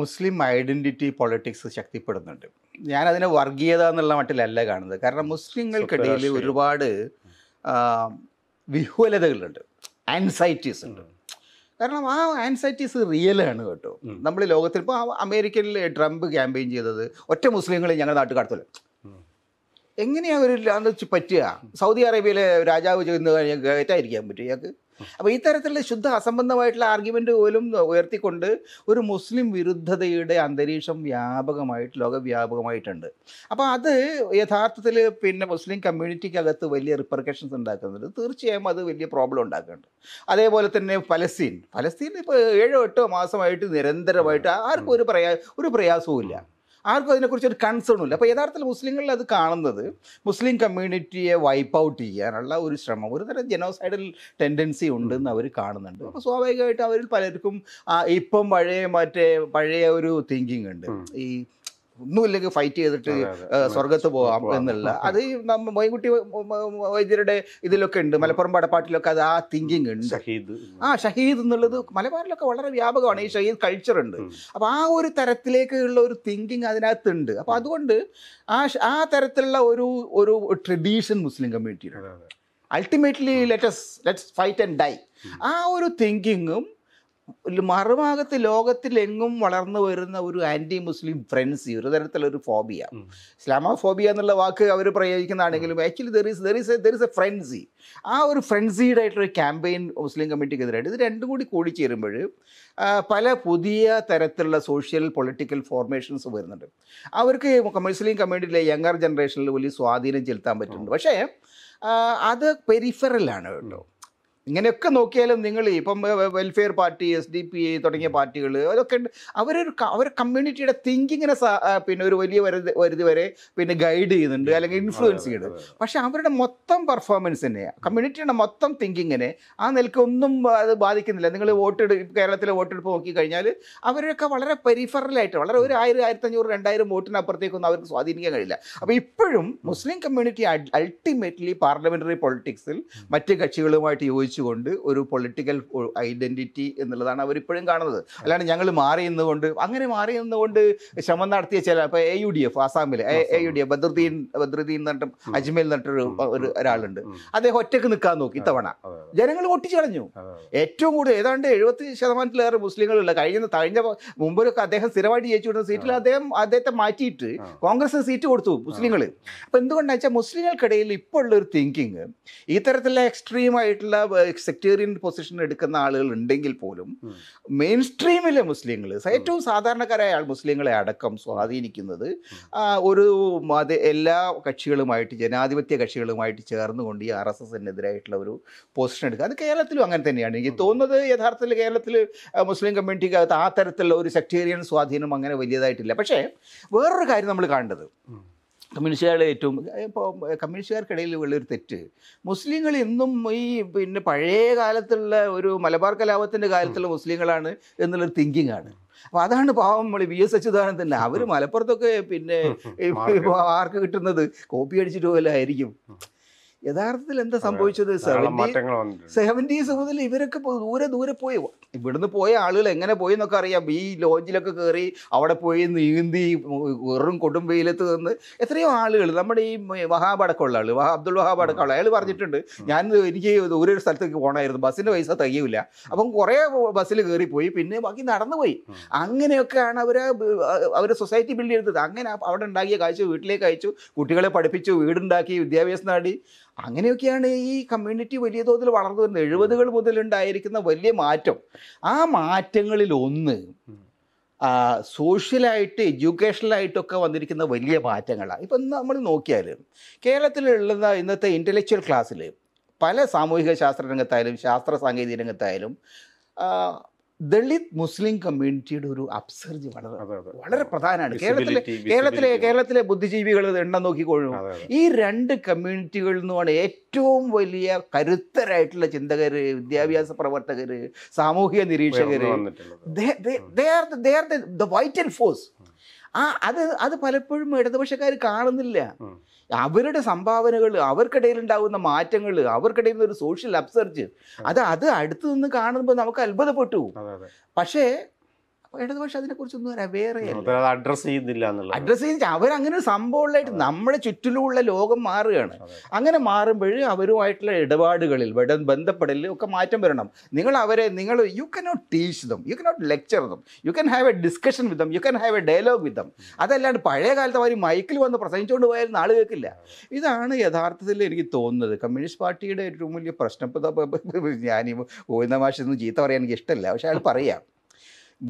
മുസ്ലിം ഐഡൻറ്റിറ്റി പൊളിറ്റിക്സ് ശക്തിപ്പെടുന്നുണ്ട് ഞാനതിനെ വർഗീയത എന്നുള്ള മട്ടിലല്ല കാണുന്നത് കാരണം മുസ്ലിങ്ങൾക്കിടയിൽ ഒരുപാട് വിഹ്വലതകളുണ്ട് ആൻസൈറ്റീസ് ഉണ്ട് കാരണം ആ ആൻസൈറ്റീസ് റിയലാണ് കേട്ടോ നമ്മൾ ലോകത്തിൽ ഇപ്പോൾ അമേരിക്കയിൽ ട്രംപ് ക്യാമ്പയിൻ ചെയ്തത് ഒറ്റ മുസ്ലിങ്ങളെ ഞങ്ങളുടെ നാട്ടിൽ കടത്തില്ല എങ്ങനെയാണ് ഒരു അത് പറ്റുക സൗദി അറേബ്യയിലെ രാജാവ് ചെയ്യുന്ന കയറ്റായിരിക്കാൻ പറ്റും ഇയാൾക്ക് അപ്പോൾ ഈ തരത്തിലുള്ള ശുദ്ധ അസംബന്ധമായിട്ടുള്ള ആർഗ്യുമെൻ്റ് പോലും ഉയർത്തിക്കൊണ്ട് ഒരു മുസ്ലിം വിരുദ്ധതയുടെ അന്തരീക്ഷം വ്യാപകമായിട്ട് ലോകവ്യാപകമായിട്ടുണ്ട് അപ്പോൾ അത് യഥാർത്ഥത്തിൽ പിന്നെ മുസ്ലിം കമ്മ്യൂണിറ്റിക്കകത്ത് വലിയ റിപ്പർക്കേഷൻസ് ഉണ്ടാക്കുന്നുണ്ട് തീർച്ചയായും അത് വലിയ പ്രോബ്ലം ഉണ്ടാക്കുന്നുണ്ട് അതേപോലെ തന്നെ ഫലസ്തീൻ ഫലസ്തീൻ ഇപ്പോൾ ഏഴോ എട്ടോ മാസമായിട്ട് നിരന്തരമായിട്ട് ആർക്കും ഒരു പ്രയാ ഒരു പ്രയാസവും ഇല്ല ആർക്കും അതിനെക്കുറിച്ച് ഒരു കൺസേൺ ഇല്ല അപ്പോൾ യഥാർത്ഥത്തിൽ മുസ്ലിങ്ങളിൽ അത് കാണുന്നത് മുസ്ലിം കമ്മ്യൂണിറ്റിയെ വൈപ്പ് ഔട്ട് ചെയ്യാനുള്ള ഒരു ശ്രമം ഒരു തരം ജനോസൈഡൽ ടെൻഡൻസി ഉണ്ടെന്ന് അവർ കാണുന്നുണ്ട് അപ്പോൾ സ്വാഭാവികമായിട്ട് അവരിൽ പലർക്കും ഇപ്പം പഴയ മറ്റേ പഴയ ഒരു തിങ്കിങ് ഉണ്ട് ഈ ഒന്നുമില്ലെങ്കിൽ ഫൈറ്റ് ചെയ്തിട്ട് സ്വർഗത്ത് പോകാം എന്നുള്ള അത് മോയൻകുട്ടി വൈദ്യരുടെ ഇതിലൊക്കെ ഉണ്ട് മലപ്പുറം പടപ്പാട്ടിലൊക്കെ അത് ആ തിങ്കിങ് ഉണ്ട് ഷഹീദ് ആ ഷഹീദ് എന്നുള്ളത് മലബാറിലൊക്കെ വളരെ വ്യാപകമാണ് ഈ ഷഹീദ് കൾച്ചർ ഉണ്ട് അപ്പോൾ ആ ഒരു തരത്തിലേക്കുള്ള ഒരു തിങ്കിങ് അതിനകത്തുണ്ട് അപ്പോൾ അതുകൊണ്ട് ആ ആ തരത്തിലുള്ള ഒരു ഒരു ട്രഡീഷൻ മുസ്ലിം കമ്മ്യൂണിറ്റിയിലുണ്ട് ultimately let's let's fight and die ആ ഒരു തിങ്കിങ്ങും മറുഭാഗത്ത് ലോകത്തിലെങ്ങും വളർന്നു വരുന്ന ഒരു ആൻറ്റി മുസ്ലിം ഫ്രൻസി ഒരു തരത്തിലൊരു ഫോബിയ ഇസ്ലാമോ ഫോബിയ എന്നുള്ള വാക്ക് അവർ പ്രയോഗിക്കുന്നതാണെങ്കിലും actually there is there is a there is a frenzy ആ ഒരു ഫ്രൻസീഡ് ആയിട്ടുള്ള ക്യാമ്പയിൻ മുസ്ലിം കമ്മിറ്റിക്കെതിരായിട്ട് ഇത് രണ്ടും കൂടി കൂടിച്ചേരുമ്പോൾ പല പുതിയ തരത്തിലുള്ള സോഷ്യൽ പൊളിറ്റിക്കൽ ഫോർമേഷൻസ് വരുന്നുണ്ട് അവർക്ക് മുസ്ലിം കമ്മ്യൂണിറ്റിയിലെ യങ്ങർ ജനറേഷനിൽ വലിയ സ്വാധീനം ചെലുത്താൻ പറ്റുന്നുണ്ട് പക്ഷേ അത് പെരിഫറലാണ് കേട്ടോ ഇങ്ങനെയൊക്കെ നോക്കിയാലും നിങ്ങൾ ഇപ്പം welfare party S D P I തുടങ്ങിയ പാർട്ടികൾ അതൊക്കെ ഉണ്ട് അവരൊരു അവർ കമ്മ്യൂണിറ്റിയുടെ തിങ്കിങ്ങിനെ പിന്നെ ഒരു വലിയ വരുതി വരുതി വരെ പിന്നെ ഗൈഡ് ചെയ്യുന്നുണ്ട് അല്ലെങ്കിൽ ഇൻഫ്ലുവൻസ് ചെയ്യുന്നുണ്ട് പക്ഷെ അവരുടെ മൊത്തം പെർഫോമൻസിനെ കമ്മ്യൂണിറ്റിയുടെ മൊത്തം തിങ്കിങ്ങിനെ ആ നിലയ്ക്ക് ഒന്നും അത് ബാധിക്കുന്നില്ല നിങ്ങൾ വോട്ടെടു കേരളത്തിലെ വോട്ടെടുപ്പ് നോക്കി കഴിഞ്ഞാൽ അവരൊക്കെ വളരെ പെരിഫറലായിട്ട് വളരെ ഒരു ആയിരം ആയിരത്തഞ്ഞൂറ് രണ്ടായിരം വോട്ടിനപ്പുറത്തേക്കൊന്നും അവർക്ക് സ്വാധീനിക്കാൻ കഴിയില്ല അപ്പോൾ ഇപ്പോഴും മുസ്ലിം കമ്മ്യൂണിറ്റി അൾട്ടിമേറ്റ്ലി പാർലമെൻ്ററി പൊളിറ്റിക്സിൽ മറ്റ് കക്ഷികളുമായിട്ട് യോജിച്ച് ഉപയോഗിച്ചുകൊണ്ട് ഒരു പൊളിറ്റിക്കൽ ഐഡൻറ്റിറ്റി എന്നുള്ളതാണ് അവരിപ്പോഴും കാണുന്നത് അല്ലാണ്ട് ഞങ്ങൾ മാറി നിന്നുകൊണ്ട് അങ്ങനെ മാറി നിന്നുകൊണ്ട് ശ്രമം നടത്തിയ ചില ഇപ്പോൾ എ യു ഡി എഫ് ആസാമിൽ A U D F Badruddin Badruddin എന്നിട്ട് അജ്മേൽ എന്നിട്ടൊരു ഒരു ഒരാളുണ്ട് അദ്ദേഹം ഒറ്റക്ക് നിൽക്കാൻ നോക്കി ഇത്തവണ ജനങ്ങൾ ഒട്ടിച്ചു ഏറ്റവും കൂടുതൽ ഏതാണ്ട് എഴുപത്തി ശതമാനത്തിലേറെ മുസ്ലിങ്ങളുള്ള കഴിഞ്ഞ കഴിഞ്ഞ മുമ്പൊരൊക്കെ അദ്ദേഹം സ്ഥിരമായിട്ട് ജയിച്ചുകൊണ്ടിരുന്ന സീറ്റിൽ അദ്ദേഹം അദ്ദേഹത്തെ മാറ്റിയിട്ട് കോൺഗ്രസ് സീറ്റ് കൊടുത്തു മുസ്ലിങ്ങൾ അപ്പോൾ എന്തുകൊണ്ടാണെന്ന് വെച്ചാൽ മുസ്ലിങ്ങൾക്കിടയിൽ ഇപ്പോൾ ഉള്ളൊരു തിങ്കിങ് തരത്തിലുള്ള എക്സ്ട്രീമായിട്ടുള്ള സെക്ടേറിയൻ പൊസിഷൻ എടുക്കുന്ന ആളുകൾ ഉണ്ടെങ്കിൽ പോലും മെയിൻ സ്ട്രീമിലെ മുസ്ലിങ്ങൾ ഏറ്റവും സാധാരണക്കാരായ ആൾ മുസ്ലിങ്ങളെ അടക്കം സ്വാധീനിക്കുന്നത് ഒരു അത് എല്ലാ കക്ഷികളുമായിട്ട് ജനാധിപത്യ കക്ഷികളുമായിട്ട് ചേർന്നുകൊണ്ട് ഈ ആർ എസ് എസിനെതിരായിട്ടുള്ള ഒരു പൊസിഷൻ എടുക്കുക അത് കേരളത്തിലും അങ്ങനെ തന്നെയാണ് എനിക്ക് തോന്നുന്നത് യഥാർത്ഥത്തിൽ കേരളത്തിൽ മുസ്ലിം കമ്മ്യൂണിറ്റിക്കകത്ത് ആ തരത്തിലുള്ള ഒരു സെക്ടേറിയൻ സ്വാധീനം അങ്ങനെ വലിയതായിട്ടില്ല പക്ഷേ വേറൊരു കാര്യം നമ്മൾ കാണേണ്ടത് കമ്മ്യൂണിസ്റ്റുകാരുടെ ഏറ്റവും ഇപ്പോൾ കമ്മ്യൂണിസ്റ്റുകാർക്കിടയിൽ ഉള്ളൊരു തെറ്റ് മുസ്ലിങ്ങൾ എന്നും ഈ പിന്നെ പഴയ കാലത്തുള്ള ഒരു മലബാർ കലാപത്തിൻ്റെ കാലത്തുള്ള മുസ്ലിങ്ങളാണ് എന്നുള്ളൊരു തിങ്കിങ് ആണ് അപ്പോൾ അതാണ് പാവം നമ്മൾ വി എസ് അച്യുതാനന്ദൻ അവർ മലപ്പുറത്തൊക്കെ പിന്നെ ആർക്ക് (laughs) കിട്ടുന്നത് കോപ്പി അടിച്ചിട്ട് പോലായിരിക്കും യഥാർത്ഥത്തിൽ എന്താ സംഭവിച്ചത് സെവൻറ്റീസ് മുതൽ ഇവരൊക്കെ ദൂരെ ദൂരെ പോയി ഇവിടുന്ന് പോയ ആളുകൾ എങ്ങനെ പോയി എന്നൊക്കെ അറിയാം ഈ ലോഞ്ചിലൊക്കെ കയറി അവിടെ പോയി നീന്തി വെറും കൊടും വെയിലത്ത് നിന്ന് എത്രയോ ആളുകൾ നമ്മുടെ ഈ വഹാബടക്കമുള്ള ആൾ അബ്ദുൾ വഹാബ് അടക്കമുള്ള അയാൾ പറഞ്ഞിട്ടുണ്ട് ഞാൻ എനിക്ക് ദൂരെ ഒരു സ്ഥലത്തേക്ക് പോകണമായിരുന്നു ബസ്സിൻ്റെ പൈസ തികയില്ല അപ്പം കുറേ ബസ്സിൽ കയറിപ്പോയി പിന്നെ ബാക്കി നടന്നു പോയി അങ്ങനെയൊക്കെയാണ് അവർ അവർ സൊസൈറ്റി ബിൽഡ് ചെയ്തത് അങ്ങനെ അവിടെ ഉണ്ടാക്കിയ കാഴ്ച വീട്ടിലേക്ക് അയച്ചു കുട്ടികളെ പഠിപ്പിച്ചു വീടുണ്ടാക്കി വിദ്യാഭ്യാസം നേടി അങ്ങനെയൊക്കെയാണ് ഈ കമ്മ്യൂണിറ്റി വലിയ തോതിൽ വളർന്നു വരുന്നത് എഴുപതുകൾ മുതലുണ്ടായിരിക്കുന്ന വലിയ മാറ്റം ആ മാറ്റങ്ങളിൽ ഒന്ന് സോഷ്യലായിട്ട് എഡ്യൂക്കേഷനലായിട്ടൊക്കെ വന്നിരിക്കുന്ന വലിയ മാറ്റങ്ങളാണ് ഇപ്പം നമ്മൾ നോക്കിയാൽ കേരളത്തിലുള്ള ഇന്നത്തെ ഇൻ്റലക്ച്വൽ ക്ലാസ്സിൽ പല സാമൂഹിക ശാസ്ത്ര രംഗത്തായാലും ശാസ്ത്ര സാങ്കേതിക രംഗത്തായാലും ദളിത് മുസ്ലിം കമ്മ്യൂണിറ്റിയുടെ ഒരു അപ്സർജ് വളരെ വളരെ പ്രധാനമാണ് കേരളത്തിലെ കേരളത്തിലെ കേരളത്തിലെ ബുദ്ധിജീവികൾ എണ്ണം നോക്കിക്കൊള്ളു ഈ രണ്ട് കമ്മ്യൂണിറ്റികളിൽ നിന്നുമാണ് ഏറ്റവും വലിയ കരുത്തരായിട്ടുള്ള ചിന്തകര് വിദ്യാഭ്യാസ പ്രവർത്തകര് സാമൂഹിക നിരീക്ഷകര് ദ വൈറ്റൽ ഫോഴ്സ് ആ അത് അത് പലപ്പോഴും ഇടതുപക്ഷക്കാർ കാണുന്നില്ല അവരുടെ സംഭാവനകൾ അവർക്കിടയിൽ ഉണ്ടാകുന്ന മാറ്റങ്ങൾ അവർക്കിടയിൽ ഒരു സോഷ്യൽ അബ്സർജ് അത് അത് അടുത്തു നിന്ന് കാണുമ്പോൾ നമുക്ക് അത്ഭുതപ്പെട്ടു പക്ഷേ അപ്പോൾ ഇടതുപക്ഷം അതിനെക്കുറിച്ചൊന്നും ഒരു അവെയറേ അഡ്രസ് ചെയ്യുന്നില്ല അഡ്രസ്സ് ചെയ്യുന്ന അവരങ്ങനെ ഒരു സംഭവമുള്ളതായിട്ട് നമ്മുടെ ചുറ്റിലുമുള്ള ലോകം മാറുകയാണ് അങ്ങനെ മാറുമ്പോഴും അവരുമായിട്ടുള്ള ഇടപാടുകളിൽ ബന്ധപ്പെടലിൽ ഒക്കെ മാറ്റം വരണം നിങ്ങൾ അവരെ നിങ്ങൾ you cannot teach them you cannot lecture them you can have a discussion with them you can have a dialogue with them അതല്ലാണ്ട് പഴയ കാലത്ത് അവർ മൈക്കിൽ വന്ന് പ്രസംഗിച്ചുകൊണ്ട് പോയാലും ആൾ കേൾക്കില്ല ഇതാണ് യഥാർത്ഥത്തിൽ എനിക്ക് തോന്നുന്നത് കമ്മ്യൂണിസ്റ്റ് പാർട്ടിയുടെ ഏറ്റവും വലിയ പ്രശ്നം ഇപ്പോൾ ഞാൻ ഗോവിന്ദമാഷൊന്നും ചീത്ത പറയാൻ എനിക്ക് ഇഷ്ടമല്ല പക്ഷേ അയാൾ (laughs) പറയാം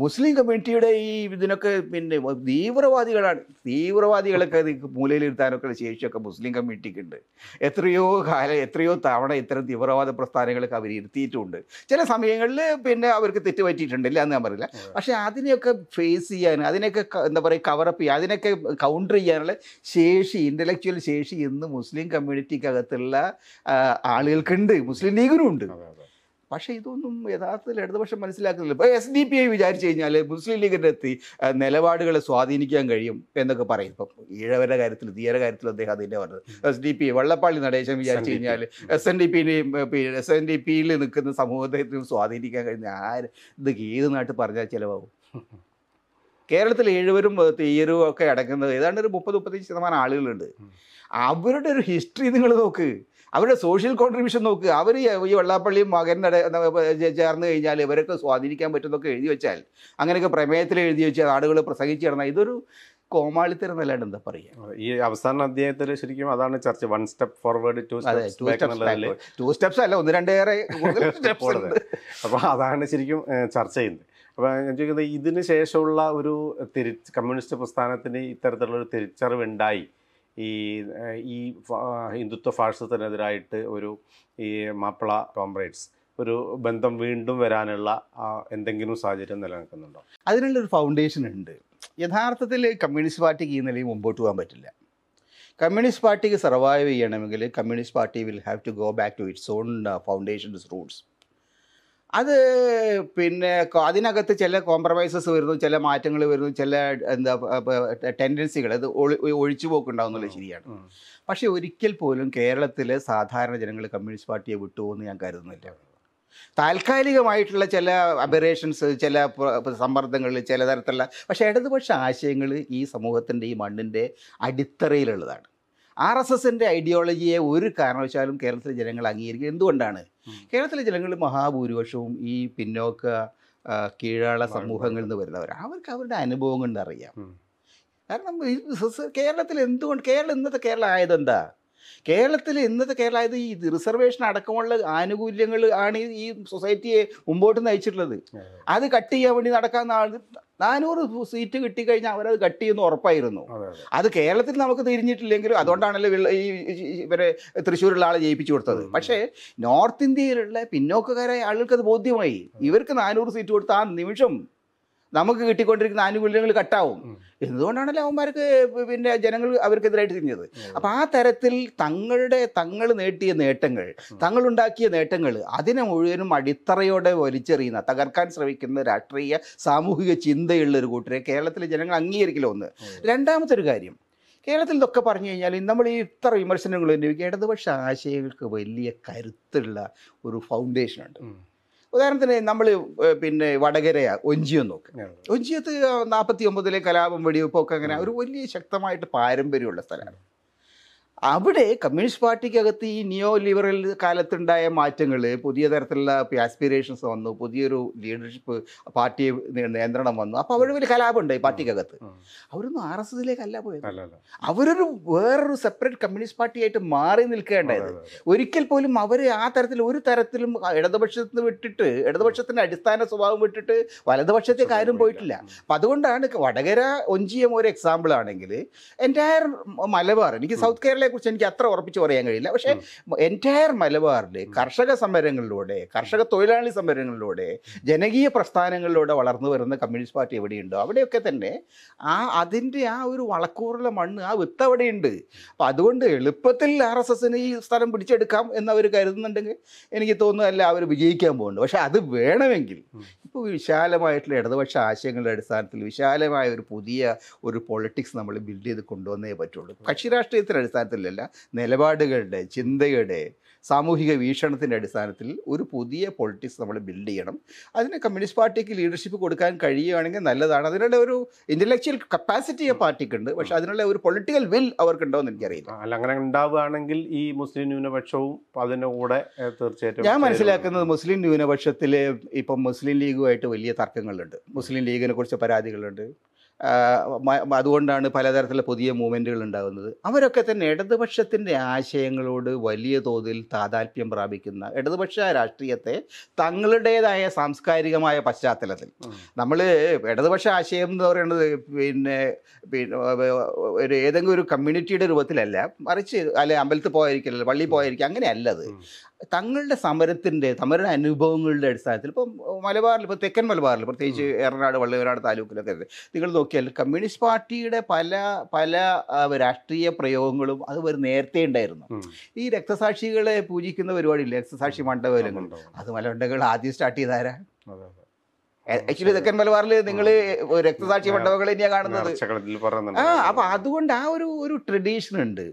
മുസ്ലിം കമ്മ്യൂണിറ്റിയുടെ ഈ ഇതിനൊക്കെ പിന്നെ തീവ്രവാദികളാണ് തീവ്രവാദികളൊക്കെ അത് മൂലയിലിരുത്താനൊക്കെ ശേഷിയൊക്കെ മുസ്ലിം കമ്മ്യൂണിറ്റിക്ക് ഉണ്ട് എത്രയോ കാലം എത്രയോ തവണ ഇത്തരം തീവ്രവാദ പ്രസ്ഥാനങ്ങളൊക്കെ അവർ ഇരുത്തിയിട്ടുണ്ട് ചില സമയങ്ങളിൽ പിന്നെ അവർക്ക് തെറ്റ് പറ്റിയിട്ടുണ്ട് ഇല്ല എന്ന് ഞാൻ പറയില്ല പക്ഷേ അതിനെയൊക്കെ ഫേസ് ചെയ്യാൻ അതിനൊക്കെ എന്താ പറയുക കവറപ്പ് ചെയ്യാൻ അതിനൊക്കെ കൗണ്ടർ ചെയ്യാനുള്ള ശേഷി ഇൻ്റലക്ച്വൽ ശേഷി ഇന്ന് മുസ്ലിം കമ്മ്യൂണിറ്റിക്കകത്തുള്ള ആളുകൾക്കുണ്ട് മുസ്ലിം ലീഗിനും ഉണ്ട് പക്ഷേ ഇതൊന്നും യഥാർത്ഥത്തിൽ ഇടതുപക്ഷം മനസ്സിലാക്കുന്നില്ല ഇപ്പോൾ എസ് ഡി പി ഐ വിചാരിച്ചു കഴിഞ്ഞാൽ മുസ്ലിം ലീഗിൻ്റെ എത്തി നിലപാടുകളെ സ്വാധീനിക്കാൻ കഴിയും എന്നൊക്കെ പറയും ഇപ്പം ഈഴവരുടെ കാര്യത്തിൽ ധീര കാര്യത്തിൽ അദ്ദേഹം അതിൻ്റെ പറഞ്ഞത് S D P Vellappally Natesan വിചാരിച്ചു കഴിഞ്ഞാൽ എസ് എൻ ഡി പിന്നെയും എസ് എൻ ഡി പിയിൽ നിൽക്കുന്ന സമൂഹത്തെയും സ്വാധീനിക്കാൻ കഴിയുന്ന ആര് ഇത് ഏത് നാട്ടിൽ പറഞ്ഞാൽ ചിലവാകും കേരളത്തിൽ ഏഴുവരും തീയരും ഒക്കെ അടക്കുന്നത് ഏതാണ്ട് ഒരു മുപ്പത് മുപ്പത്തഞ്ച് ശതമാനം ആളുകളുണ്ട് അവരുടെ ഒരു ഹിസ്റ്ററി നിങ്ങൾ നോക്ക് അവരുടെ സോഷ്യൽ കോൺട്രിബ്യൂഷൻ നോക്കുക അവർ ഈ വെള്ളാപ്പള്ളിയും മകനടെ ചേർന്ന് കഴിഞ്ഞാൽ ഇവരൊക്കെ സ്വാധീനിക്കാൻ പറ്റുന്നൊക്കെ എഴുതി വെച്ചാൽ അങ്ങനെയൊക്കെ പ്രമേയത്തിൽ എഴുതി വെച്ചാൽ ആളുകൾ പ്രസംഗിച്ച് കിടന്നാൽ ഇതൊരു കോമാളിത്തരം എന്നല്ലാണ്ട് എന്താ പറയുക ഈ അവസാന അധ്യായത്തിൽ ശരിക്കും അതാണ് ചർച്ച one step forward two two steps അല്ല ഒന്ന് രണ്ടേറെ (laughs) അപ്പോൾ അതാണ് ശരിക്കും ചർച്ച ചെയ്യുന്നത് അപ്പോൾ ഞാൻ ചോദിക്കുന്നത് ഇതിന് ശേഷമുള്ള ഒരു തിരി കമ്മ്യൂണിസ്റ്റ് പ്രസ്ഥാനത്തിന് ഇത്തരത്തിലുള്ള ഒരു തിരിച്ചറിവുണ്ടായി ഈ ഈ ഹിന്ദുത്വ ഫാഷിസത്തിനെതിരായിട്ട് ഒരു ഈ മാപ്പിള കോംപ്രൈറ്റ്സ് ഒരു ബന്ധം വീണ്ടും വരാനുള്ള എന്തെങ്കിലും സാഹചര്യം നിലനിൽക്കുന്നുണ്ടോ അതിനുള്ളൊരു ഫൗണ്ടേഷൻ ഉണ്ട് യഥാർത്ഥത്തിൽ കമ്മ്യൂണിസ്റ്റ് പാർട്ടിക്ക് ഈ നിലയിൽ മുമ്പോട്ട് പോകാൻ പറ്റില്ല കമ്മ്യൂണിസ്റ്റ് പാർട്ടിക്ക് സർവൈവ് ചെയ്യണമെങ്കിൽ communist party will have to go back to its own foundations rules അത് പിന്നെ അതിനകത്ത് ചില കോംപ്രമൈസസ് വരുന്നു ചില മാറ്റങ്ങൾ വരുന്നു ചില എന്താ ടെൻഡൻസികൾ അത് ഒഴിച്ചു പോക്കുണ്ടാവുന്നുള്ളത് ശരിയാണ് പക്ഷെ ഒരിക്കൽ പോലും കേരളത്തിലെ സാധാരണ ജനങ്ങൾ കമ്മ്യൂണിസ്റ്റ് പാർട്ടിയെ വിട്ടുപോകുമെന്ന് ഞാൻ കരുതുന്നില്ല താൽക്കാലികമായിട്ടുള്ള ചില അബറേഷൻസ് ചില സമ്മർദ്ദങ്ങൾ ചില തരത്തിലുള്ള പക്ഷേ ഇടതുപക്ഷ ആശയങ്ങൾ ഈ സമൂഹത്തിൻ്റെ ഈ മണ്ണിൻ്റെ അടിത്തറയിലുള്ളതാണ് ആർ എസ് എസിൻ്റെ ഐഡിയോളജിയെ ഒരു കാരണവശാലും കേരളത്തിലെ ജനങ്ങൾ അംഗീകരിക്കുക എന്തുകൊണ്ടാണ് കേരളത്തിലെ ജനങ്ങൾ മഹാഭൂരിപക്ഷവും ഈ പിന്നോക്ക കീഴാള സമൂഹങ്ങളിൽ നിന്ന് വരുന്നവരാണ് അവർക്ക് അവരുടെ അനുഭവം കൊണ്ട് അറിയാം കാരണം കേരളത്തിൽ എന്തുകൊണ്ട് കേരളം ഇന്നത്തെ കേരളം ആയതെന്താ കേരളത്തിൽ ഇന്നത്തെ ആയത് ഈ റിസർവേഷൻ അടക്കമുള്ള ആനുകൂല്യങ്ങൾ ആണ് ഈ സൊസൈറ്റിയെ മുമ്പോട്ട് നയിച്ചിട്ടുള്ളത് അത് കട്ട് ചെയ്യാൻ വേണ്ടി നടക്കാൻ നാനൂറ് സീറ്റ് കിട്ടിക്കഴിഞ്ഞാൽ അവരത് കട്ട് ചെയ്യുന്ന ഉറപ്പായിരുന്നു അത് കേരളത്തിൽ നമുക്ക് തിരിഞ്ഞിട്ടില്ലെങ്കിലും അതുകൊണ്ടാണല്ലോ ഈ ഇവരെ തൃശ്ശൂരുള്ള ആളെ ജയിപ്പിച്ചു കൊടുത്തത് പക്ഷേ നോർത്ത് ഇന്ത്യയിലുള്ള പിന്നോക്കക്കാരായ ആളുകൾക്ക് അത് ബോധ്യമായി ഇവർക്ക് നാനൂറ് സീറ്റ് കൊടുത്ത ആ നിമിഷം നമുക്ക് കിട്ടിക്കൊണ്ടിരിക്കുന്ന ആനുകൂല്യങ്ങൾ കട്ടാവും എന്തുകൊണ്ടാണല്ലോ അവന്മാർക്ക് പിന്നെ ജനങ്ങൾ അവർക്കെതിരായിട്ട് തിരിഞ്ഞത് അപ്പം ആ തരത്തിൽ തങ്ങളുടെ തങ്ങൾ നേട്ടിയ നേട്ടങ്ങൾ തങ്ങളുണ്ടാക്കിയ നേട്ടങ്ങൾ അതിനെ മുഴുവനും അടിത്തറയോടെ വലിച്ചെറിയുന്ന തകർക്കാൻ ശ്രമിക്കുന്ന രാഷ്ട്രീയ സാമൂഹിക ചിന്തയുള്ള ഒരു കൂട്ടരെ കേരളത്തിലെ ജനങ്ങൾ അംഗീകരിക്കലോ ഒന്ന് രണ്ടാമത്തെ ഒരു കാര്യം കേരളത്തിൽ ഇതൊക്കെ പറഞ്ഞു കഴിഞ്ഞാൽ നമ്മൾ ഈ ഇത്ര വിമർശനങ്ങൾ ഇടതുപക്ഷ ആശയങ്ങൾക്ക് വലിയ കരുത്തുള്ള ഒരു ഫൗണ്ടേഷനുണ്ട് ഉദാഹരണത്തിന് നമ്മൾ പിന്നെ വടകരയാ ഒഞ്ചിയം നോക്കുക ഒഞ്ചിയത്ത് നാൽപ്പത്തി ഒമ്പതിലെ കലാപം വെടിവെപ്പൊക്കെ അങ്ങനെ ഒരു വലിയ ശക്തമായിട്ട് പാരമ്പര്യമുള്ള സ്ഥലമാണ് അവിടെ കമ്മ്യൂണിസ്റ്റ് പാർട്ടിക്കകത്ത് ഈ നിയോ ലിബറൽ കാലത്തുണ്ടായ മാറ്റങ്ങൾ പുതിയ തരത്തിലുള്ള ആസ്പിറേഷൻസ് വന്നു പുതിയൊരു ലീഡർഷിപ്പ് പാർട്ടി നിയന്ത്രണം വന്നു അപ്പോൾ അവിടെ വലിയ കലാപമുണ്ടായി പാർട്ടിക്കകത്ത് അവരൊന്നും ആർ എസ് അല്ല പോയത് അവരൊരു വേറൊരു സെപ്പറേറ്റ് കമ്മ്യൂണിസ്റ്റ് പാർട്ടിയായിട്ട് മാറി നിൽക്കേണ്ടത് ഒരിക്കൽ പോലും അവർ ആ തരത്തിൽ ഒരു തരത്തിലും ഇടതുപക്ഷത്തിന് വിട്ടിട്ട് ഇടതുപക്ഷത്തിൻ്റെ അടിസ്ഥാന സ്വഭാവം വിട്ടിട്ട് വലതുപക്ഷത്തെ കാര്യം പോയിട്ടില്ല അപ്പം അതുകൊണ്ടാണ് വടകര ഒഞ്ചിയം ഒരു എക്സാമ്പിൾ ആണെങ്കിൽ എൻ്റെ മലബാർ എനിക്ക് സൗത്ത് കേരള കുറിച്ച് എനിക്ക് അത്ര ഉറപ്പിച്ച് പറയാൻ കഴിയില്ല പക്ഷേ എൻറ്റയർ മലബാറിലെ കർഷക സമരങ്ങളിലൂടെ കർഷക തൊഴിലാളി സമരങ്ങളിലൂടെ ജനകീയ പ്രസ്ഥാനങ്ങളിലൂടെ വളർന്നു വരുന്ന കമ്മ്യൂണിസ്റ്റ് പാർട്ടി എവിടെയുണ്ടോ അവിടെയൊക്കെ തന്നെ ആ അതിൻ്റെ ആ ഒരു വളക്കൂറുള്ള മണ്ണ് ആ വിത്ത് അവിടെയുണ്ട് അപ്പം അതുകൊണ്ട് എളുപ്പത്തിൽ ആർ എസ് എസിന് ഈ സ്ഥലം പിടിച്ചെടുക്കാം എന്നവർ കരുതുന്നുണ്ടെങ്കിൽ എനിക്ക് തോന്നുന്നതല്ല അവർ വിജയിക്കാൻ പോകുന്നുണ്ട് പക്ഷേ അത് വേണമെങ്കിൽ ഇപ്പോൾ വിശാലമായിട്ടുള്ള ഇടതുപക്ഷ ആശയങ്ങളുടെ അടിസ്ഥാനത്തിൽ വിശാലമായ ഒരു പുതിയ ഒരു പൊളിറ്റിക്സ് നമ്മൾ ബിൽഡ് ചെയ്ത് കൊണ്ടുവന്നേ പറ്റുള്ളൂ കക്ഷി രാഷ്ട്രീയത്തിൻ്റെ അടിസ്ഥാനത്തിൽ അടിസ്ഥാനത്തിലല്ല നിലപാടുകളുടെ ചിന്തയുടെ സാമൂഹിക വീക്ഷണത്തിൻ്റെ അടിസ്ഥാനത്തിൽ ഒരു പുതിയ പൊളിറ്റിക്സ് നമ്മൾ ബിൽഡ് ചെയ്യണം അതിന് കമ്മ്യൂണിസ്റ്റ് പാർട്ടിക്ക് ലീഡർഷിപ്പ് കൊടുക്കാൻ കഴിയുകയാണെങ്കിൽ നല്ലതാണ് അതിനുള്ള ഒരു ഇൻ്റലക്ച്വൽ കപ്പാസിറ്റി ആ പാർട്ടിക്ക് ഉണ്ട് പക്ഷെ അതിനുള്ള ഒരു പൊളിറ്റിക്കൽ വിൽ അവർക്ക് ഉണ്ടോയെന്ന് എനിക്കറിയില്ല അല്ല അങ്ങനെ ഉണ്ടാവുകയാണെങ്കിൽ ഈ മുസ്ലിം ന്യൂനപക്ഷവും അതിൻ്റെ കൂടെ തീർച്ചയായിട്ടും ഞാൻ മനസ്സിലാക്കുന്നത് മുസ്ലിം ന്യൂനപക്ഷത്തിൽ ഇപ്പം മുസ്ലിം ലീഗുമായിട്ട് വലിയ തർക്കങ്ങളുണ്ട് മുസ്ലിം ലീഗിനെ കുറിച്ച് പരാതികളുണ്ട് അതുകൊണ്ടാണ് പലതരത്തിലുള്ള പുതിയ മൂവ്മെൻറ്റുകൾ ഉണ്ടാകുന്നത് അവരൊക്കെ തന്നെ ഇടതുപക്ഷത്തിൻ്റെ ആശയങ്ങളോട് വലിയ തോതിൽ താതാൽപ്യം പ്രാപിക്കുന്ന ഇടതുപക്ഷ രാഷ്ട്രീയത്തെ തങ്ങളുടേതായ സാംസ്കാരികമായ പശ്ചാത്തലത്തിൽ നമ്മൾ ഇടതുപക്ഷ ആശയം എന്ന് പറയുന്നത് പിന്നെ പിന്നെ ഒരു ഏതെങ്കിലും ഒരു കമ്മ്യൂണിറ്റിയുടെ രൂപത്തിലല്ല മറിച്ച് അല്ലെ അമ്പലത്തിൽ പോയിരിക്കലല്ല പള്ളിയിൽ പോയിരിക്കുക അങ്ങനെയല്ലത് തങ്ങളുടെ സമരത്തിൻ്റെ സമര അനുഭവങ്ങളുടെ അടിസ്ഥാനത്തിൽ ഇപ്പം മലബാറിൽ ഇപ്പോൾ തെക്കൻ മലബാറിൽ പ്രത്യേകിച്ച് ഏറനാട് വള്ളിയൂരാട് താലൂക്കിലൊക്കെ നിങ്ങൾ നോക്കിയാൽ കമ്മ്യൂണിസ്റ്റ് പാർട്ടിയുടെ പല പല രാഷ്ട്രീയ പ്രയോഗങ്ങളും അത് ഒരു നേരത്തെ ഉണ്ടായിരുന്നു ഈ രക്തസാക്ഷികളെ പൂജിക്കുന്ന പരിപാടിയില്ല രക്തസാക്ഷി മണ്ഡപലങ്ങൾ അത് മലവണ്ടകൾ ആദ്യം സ്റ്റാർട്ട് ചെയ്താരാ ആക്ച്വലി തെക്കൻ മലബാറിൽ നിങ്ങൾ രക്തസാക്ഷി മണ്ഡപങ്ങൾ തന്നെയാണ് കാണുന്നത് ആ അപ്പൊ അതുകൊണ്ട് ആ ഒരു ഒരു ട്രഡീഷൻ ഉണ്ട്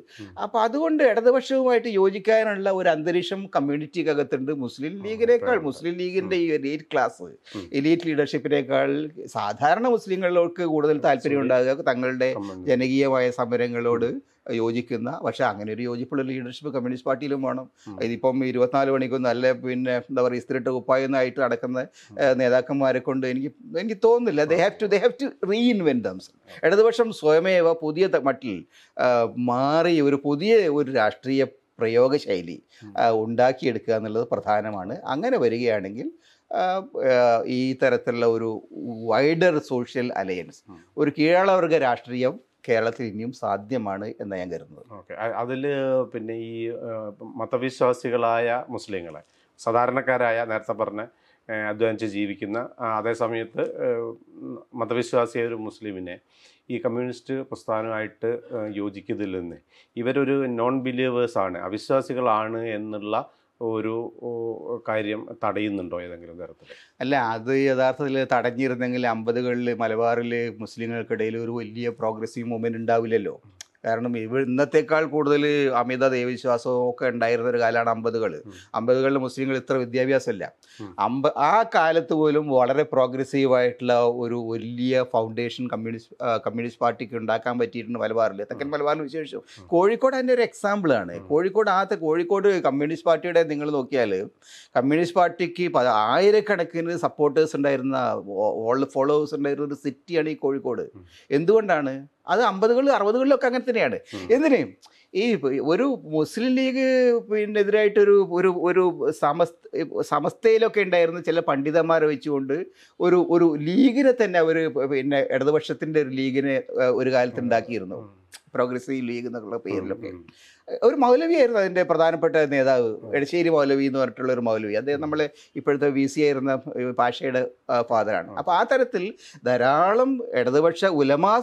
അപ്പൊ അതുകൊണ്ട് ഇടതുപക്ഷവുമായിട്ട് യോജിക്കാനുള്ള ഒരു അന്തരീക്ഷം കമ്മ്യൂണിറ്റിക്കകത്തുണ്ട് മുസ്ലിം ലീഗിനേക്കാൾ മുസ്ലിം ലീഗിന്റെ ഈ എലീറ്റ് ക്ലാസ് എലീറ്റ് ലീഡർഷിപ്പിനേക്കാൾ സാധാരണ മുസ്ലിങ്ങൾക്ക് കൂടുതൽ താല്പര്യം ഉണ്ടാകുക തങ്ങളുടെ ജനകീയമായ സമരങ്ങളോട് യോജിക്കുന്ന പക്ഷെ അങ്ങനെ ഒരു യോജിപ്പുള്ള ലീഡർഷിപ്പ് കമ്മ്യൂണിസ്റ്റ് പാർട്ടിയിലും വേണം ഇതിപ്പം ഇരുപത്തിനാല് മണിക്കൊന്നും നല്ല പിന്നെ എന്താ പറയുക ഇസ്തിരിട്ട് കുപ്പായൊന്നായിട്ട് അടക്കുന്ന നേതാക്കന്മാരെ കൊണ്ട് എനിക്ക് എനിക്ക് തോന്നുന്നില്ല they have to they have to reinvent themselves ഇടതുപക്ഷം സ്വയമേവ പുതിയ മട്ടിൽ മാറി ഒരു പുതിയ ഒരു രാഷ്ട്രീയ പ്രയോഗശൈലി ഉണ്ടാക്കിയെടുക്കുക എന്നുള്ളത് പ്രധാനമാണ് അങ്ങനെ വരികയാണെങ്കിൽ ഈ തരത്തിലുള്ള ഒരു വൈഡർ സോഷ്യൽ അലയൻസ് ഒരു കീഴാളവർഗ രാഷ്ട്രീയം കേരളത്തിൽ ഇനിയും സാധ്യമാണ് എന്ന് ഞാൻ കരുതുന്നത് ഓക്കെ അതിൽ പിന്നെ ഈ മതവിശ്വാസികളായ മുസ്ലിങ്ങളെ സാധാരണക്കാരായ നേരത്തെ പറഞ്ഞ അധ്വാനിച്ച് ജീവിക്കുന്ന അതേസമയത്ത് മതവിശ്വാസിയായ ഒരു മുസ്ലിമിനെ ഈ കമ്മ്യൂണിസ്റ്റ് പ്രസ്ഥാനമായിട്ട് യോജിക്കുന്നതിൽ നിന്ന് ഇവരൊരു നോൺ ബിലീവേഴ്സാണ് അവിശ്വാസികളാണ് എന്നുള്ള ഒരു കാര്യം തടയുന്നുണ്ടോ ഏതെങ്കിലും തരത്തിൽ അല്ല അത് യഥാർത്ഥത്തിൽ തടഞ്ഞിരുന്നെങ്കിൽ അമ്പതുകളിൽ മലബാറിൽ മുസ്ലിങ്ങൾക്കിടയിൽ ഒരു വലിയ പ്രോഗ്രസീവ് മൂവ്മെൻറ്റ് ഉണ്ടാവില്ലല്ലോ കാരണം ഇവ ഇന്നത്തെക്കാൾ കൂടുതൽ അമിത ദൈവവിശ്വാസവും ഒക്കെ ഉണ്ടായിരുന്ന ഒരു കാലമാണ് അമ്പതുകൾ അമ്പതുകളിൽ മുസ്ലിങ്ങൾ ഇത്ര വിദ്യാഭ്യാസമില്ല അമ്പ ആ കാലത്ത് പോലും വളരെ പ്രോഗ്രസീവായിട്ടുള്ള ഒരു വലിയ ഫൗണ്ടേഷൻ കമ്മ്യൂണിസ്റ്റ് കമ്മ്യൂണിസ്റ്റ് പാർട്ടിക്ക് ഉണ്ടാക്കാൻ പറ്റിയിട്ടുണ്ട് മലബാറിൽ തെക്കൻ മലബാറിന് വിശേഷം കോഴിക്കോട് അതിൻ്റെ ഒരു എക്സാമ്പിളാണ് കോഴിക്കോട് ആ കോഴിക്കോട് കമ്മ്യൂണിസ്റ്റ് പാർട്ടിയുടെ നിങ്ങൾ നോക്കിയാൽ കമ്മ്യൂണിസ്റ്റ് പാർട്ടിക്ക് ആയിരക്കണക്കിന് സപ്പോർട്ടേഴ്സ് ഉണ്ടായിരുന്ന ഓൾ ഫോളോവേഴ്സ് ഉണ്ടായിരുന്ന ഒരു സിറ്റിയാണ് ഈ കോഴിക്കോട് എന്തുകൊണ്ടാണ് അത് അറുപതുകളിലും ഒക്കെ അങ്ങനെ തന്നെയാണ് എന്തിനു ഈ ഒരു മുസ്ലിം ലീഗ് പിന്നെ എതിരായിട്ടൊരു ഒരു ഒരു സമസ് സമസ്തയിലൊക്കെ ഉണ്ടായിരുന്ന ചില പണ്ഡിതന്മാർ വെച്ചുകൊണ്ട് ഒരു ഒരു ലീഗിനെ തന്നെ അവർ പിന്നെ ഇടതുപക്ഷത്തിൻ്റെ ഒരു ലീഗിനെ ഒരു കാലത്ത് ഉണ്ടാക്കിയിരുന്നു പ്രോഗ്രസീവ് ലീഗ് എന്നുള്ള പേരിലൊക്കെ ഒരു മൗലവിയായിരുന്നു അതിൻ്റെ പ്രധാനപ്പെട്ട നേതാവ് എടശ്ശേരി മൗലവി എന്ന് പറഞ്ഞിട്ടുള്ള ഒരു മൗലവി അദ്ദേഹം നമ്മൾ ഇപ്പോഴത്തെ വി സി ആയിരുന്ന പാഷയുടെ ഫാദറാണ് അപ്പോൾ ആ തരത്തിൽ ധാരാളം ഇടതുപക്ഷ ഉലമാ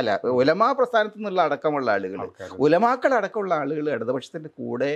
അല്ല ഉലമാ പ്രസ്ഥാനത്ത് നിന്നുള്ള അടക്കമുള്ള ആളുകൾ ഉലമാക്കൾ അടക്കമുള്ള ആളുകൾ ഇടതുപക്ഷത്തിൻ്റെ കൂടെ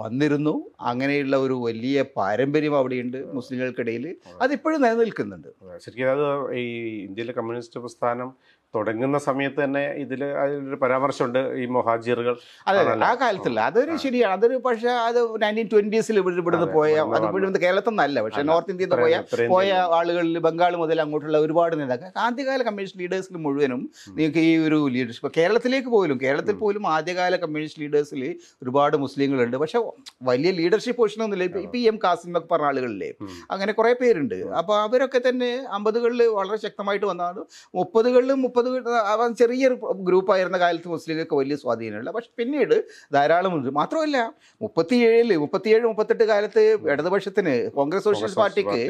വന്നിരുന്നു അങ്ങനെയുള്ള ഒരു വലിയ പാരമ്പര്യം അവിടെയുണ്ട് മുസ്ലിങ്ങൾക്കിടയിൽ അതിപ്പോഴും നിലനിൽക്കുന്നുണ്ട് ശരിക്കും അത് ഈ ഇന്ത്യയിലെ കമ്മ്യൂണിസ്റ്റ് പ്രസ്ഥാനം തുടങ്ങുന്ന സമയത്ത് തന്നെ ഇതിൽ അതിലൊരു പരാമർശമുണ്ട് ഈ മൊഹാജിറുകൾ അതെ ആ കാലത്തില്ല അതൊരു ശരിയാണ് അതൊരു പക്ഷേ അത് നയൻറ്റീൻ ട്വന്റീസിൽ ഇവിടെ ഇവിടുന്ന് പോയ അത് ഇവിടുന്ന് കേരളത്തിൽ നിന്നല്ല പക്ഷേ നോർത്ത് ഇന്ത്യയിൽ നിന്ന് പോയ പോയ ആളുകളിൽ ബംഗാൾ മുതൽ അങ്ങോട്ടുള്ള ഒരുപാട് നേതാക്കൾ ആദ്യകാല കമ്മ്യൂണിസ്റ്റ് ലീഡേഴ്സിൽ മുഴുവനും നിങ്ങൾക്ക് ഈ ഒരു ലീഡർഷിപ്പ് കേരളത്തിലേക്ക് പോലും കേരളത്തിൽ പോലും ആദ്യകാല കമ്മ്യൂണിസ്റ്റ് ലീഡേഴ്സിൽ ഒരുപാട് മുസ്ലിങ്ങളുണ്ട് പക്ഷേ വലിയ ലീഡർഷിപ്പ് പൊസിഷനൊന്നുമില്ല ഇപ്പം ഇ എം കാസിം എന്നൊക്കെ പറഞ്ഞ ആളുകളില്ലേ അങ്ങനെ കുറേ പേരുണ്ട് അപ്പോൾ അവരൊക്കെ തന്നെ അമ്പതുകളിൽ വളരെ ശക്തമായിട്ട് വന്നതാണ് മുപ്പതുകളിലും മുപ്പത് മുപ്പത് അവൻ ചെറിയൊരു ഗ്രൂപ്പായിരുന്ന കാലത്ത് മുസ്ലിങ്ങൾക്ക് വലിയ സ്വാധീനമില്ല പക്ഷെ പിന്നീട് ധാരാളം ഉണ്ട് മാത്രമല്ല മുപ്പത്തിയേഴിൽ മുപ്പത്തിയേഴ് മുപ്പത്തെട്ട് കാലത്ത് ഇടതുപക്ഷത്തിന് കോൺഗ്രസ് സോഷ്യലിസ്റ്റ് പാർട്ടിക്ക്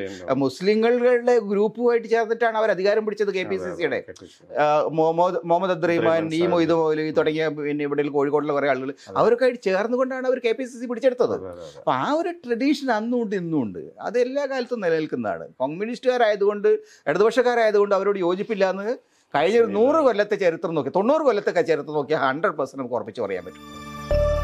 മുസ്ലിങ്ങളുടെ ഗ്രൂപ്പുമായിട്ട് ചേർന്നിട്ടാണ് അവർ അധികാരം പിടിച്ചത് കെ പി സി സിയുടെ മുഹമ്മദ് മുഹമ്മദ് അദ്റഹിമാൻ ഈ മൊയ്ത് മൗലവി തുടങ്ങിയ പിന്നെ ഇവിടെ കോഴിക്കോടുള്ള കുറേ ആളുകൾ അവരൊക്കെ ആയിട്ട് ചേർന്നുകൊണ്ടാണ് അവർ കെ പി സി സി പിടിച്ചെടുത്തത് അപ്പം ആ ഒരു ട്രഡീഷൻ അന്നുണ്ട് ഇന്നുണ്ട് അത് എല്ലാ കാലത്തും നിലനിൽക്കുന്നതാണ് കമ്മ്യൂണിസ്റ്റുകാരായതുകൊണ്ട് ഇടതുപക്ഷക്കാരായതുകൊണ്ട് അവരോട് യോജിപ്പില്ല എന്ന് കഴിഞ്ഞ നൂറ് കൊല്ലത്തെ ചരിത്രം നോക്കി തൊണ്ണൂറ് കൊല്ലത്തെ ചരിത്രം നോക്കിയാൽ ഹൺഡ്രഡ് പെർസെൻറ്റ് നമുക്ക് ഉറപ്പിച്ച് പറയാൻ പറ്റും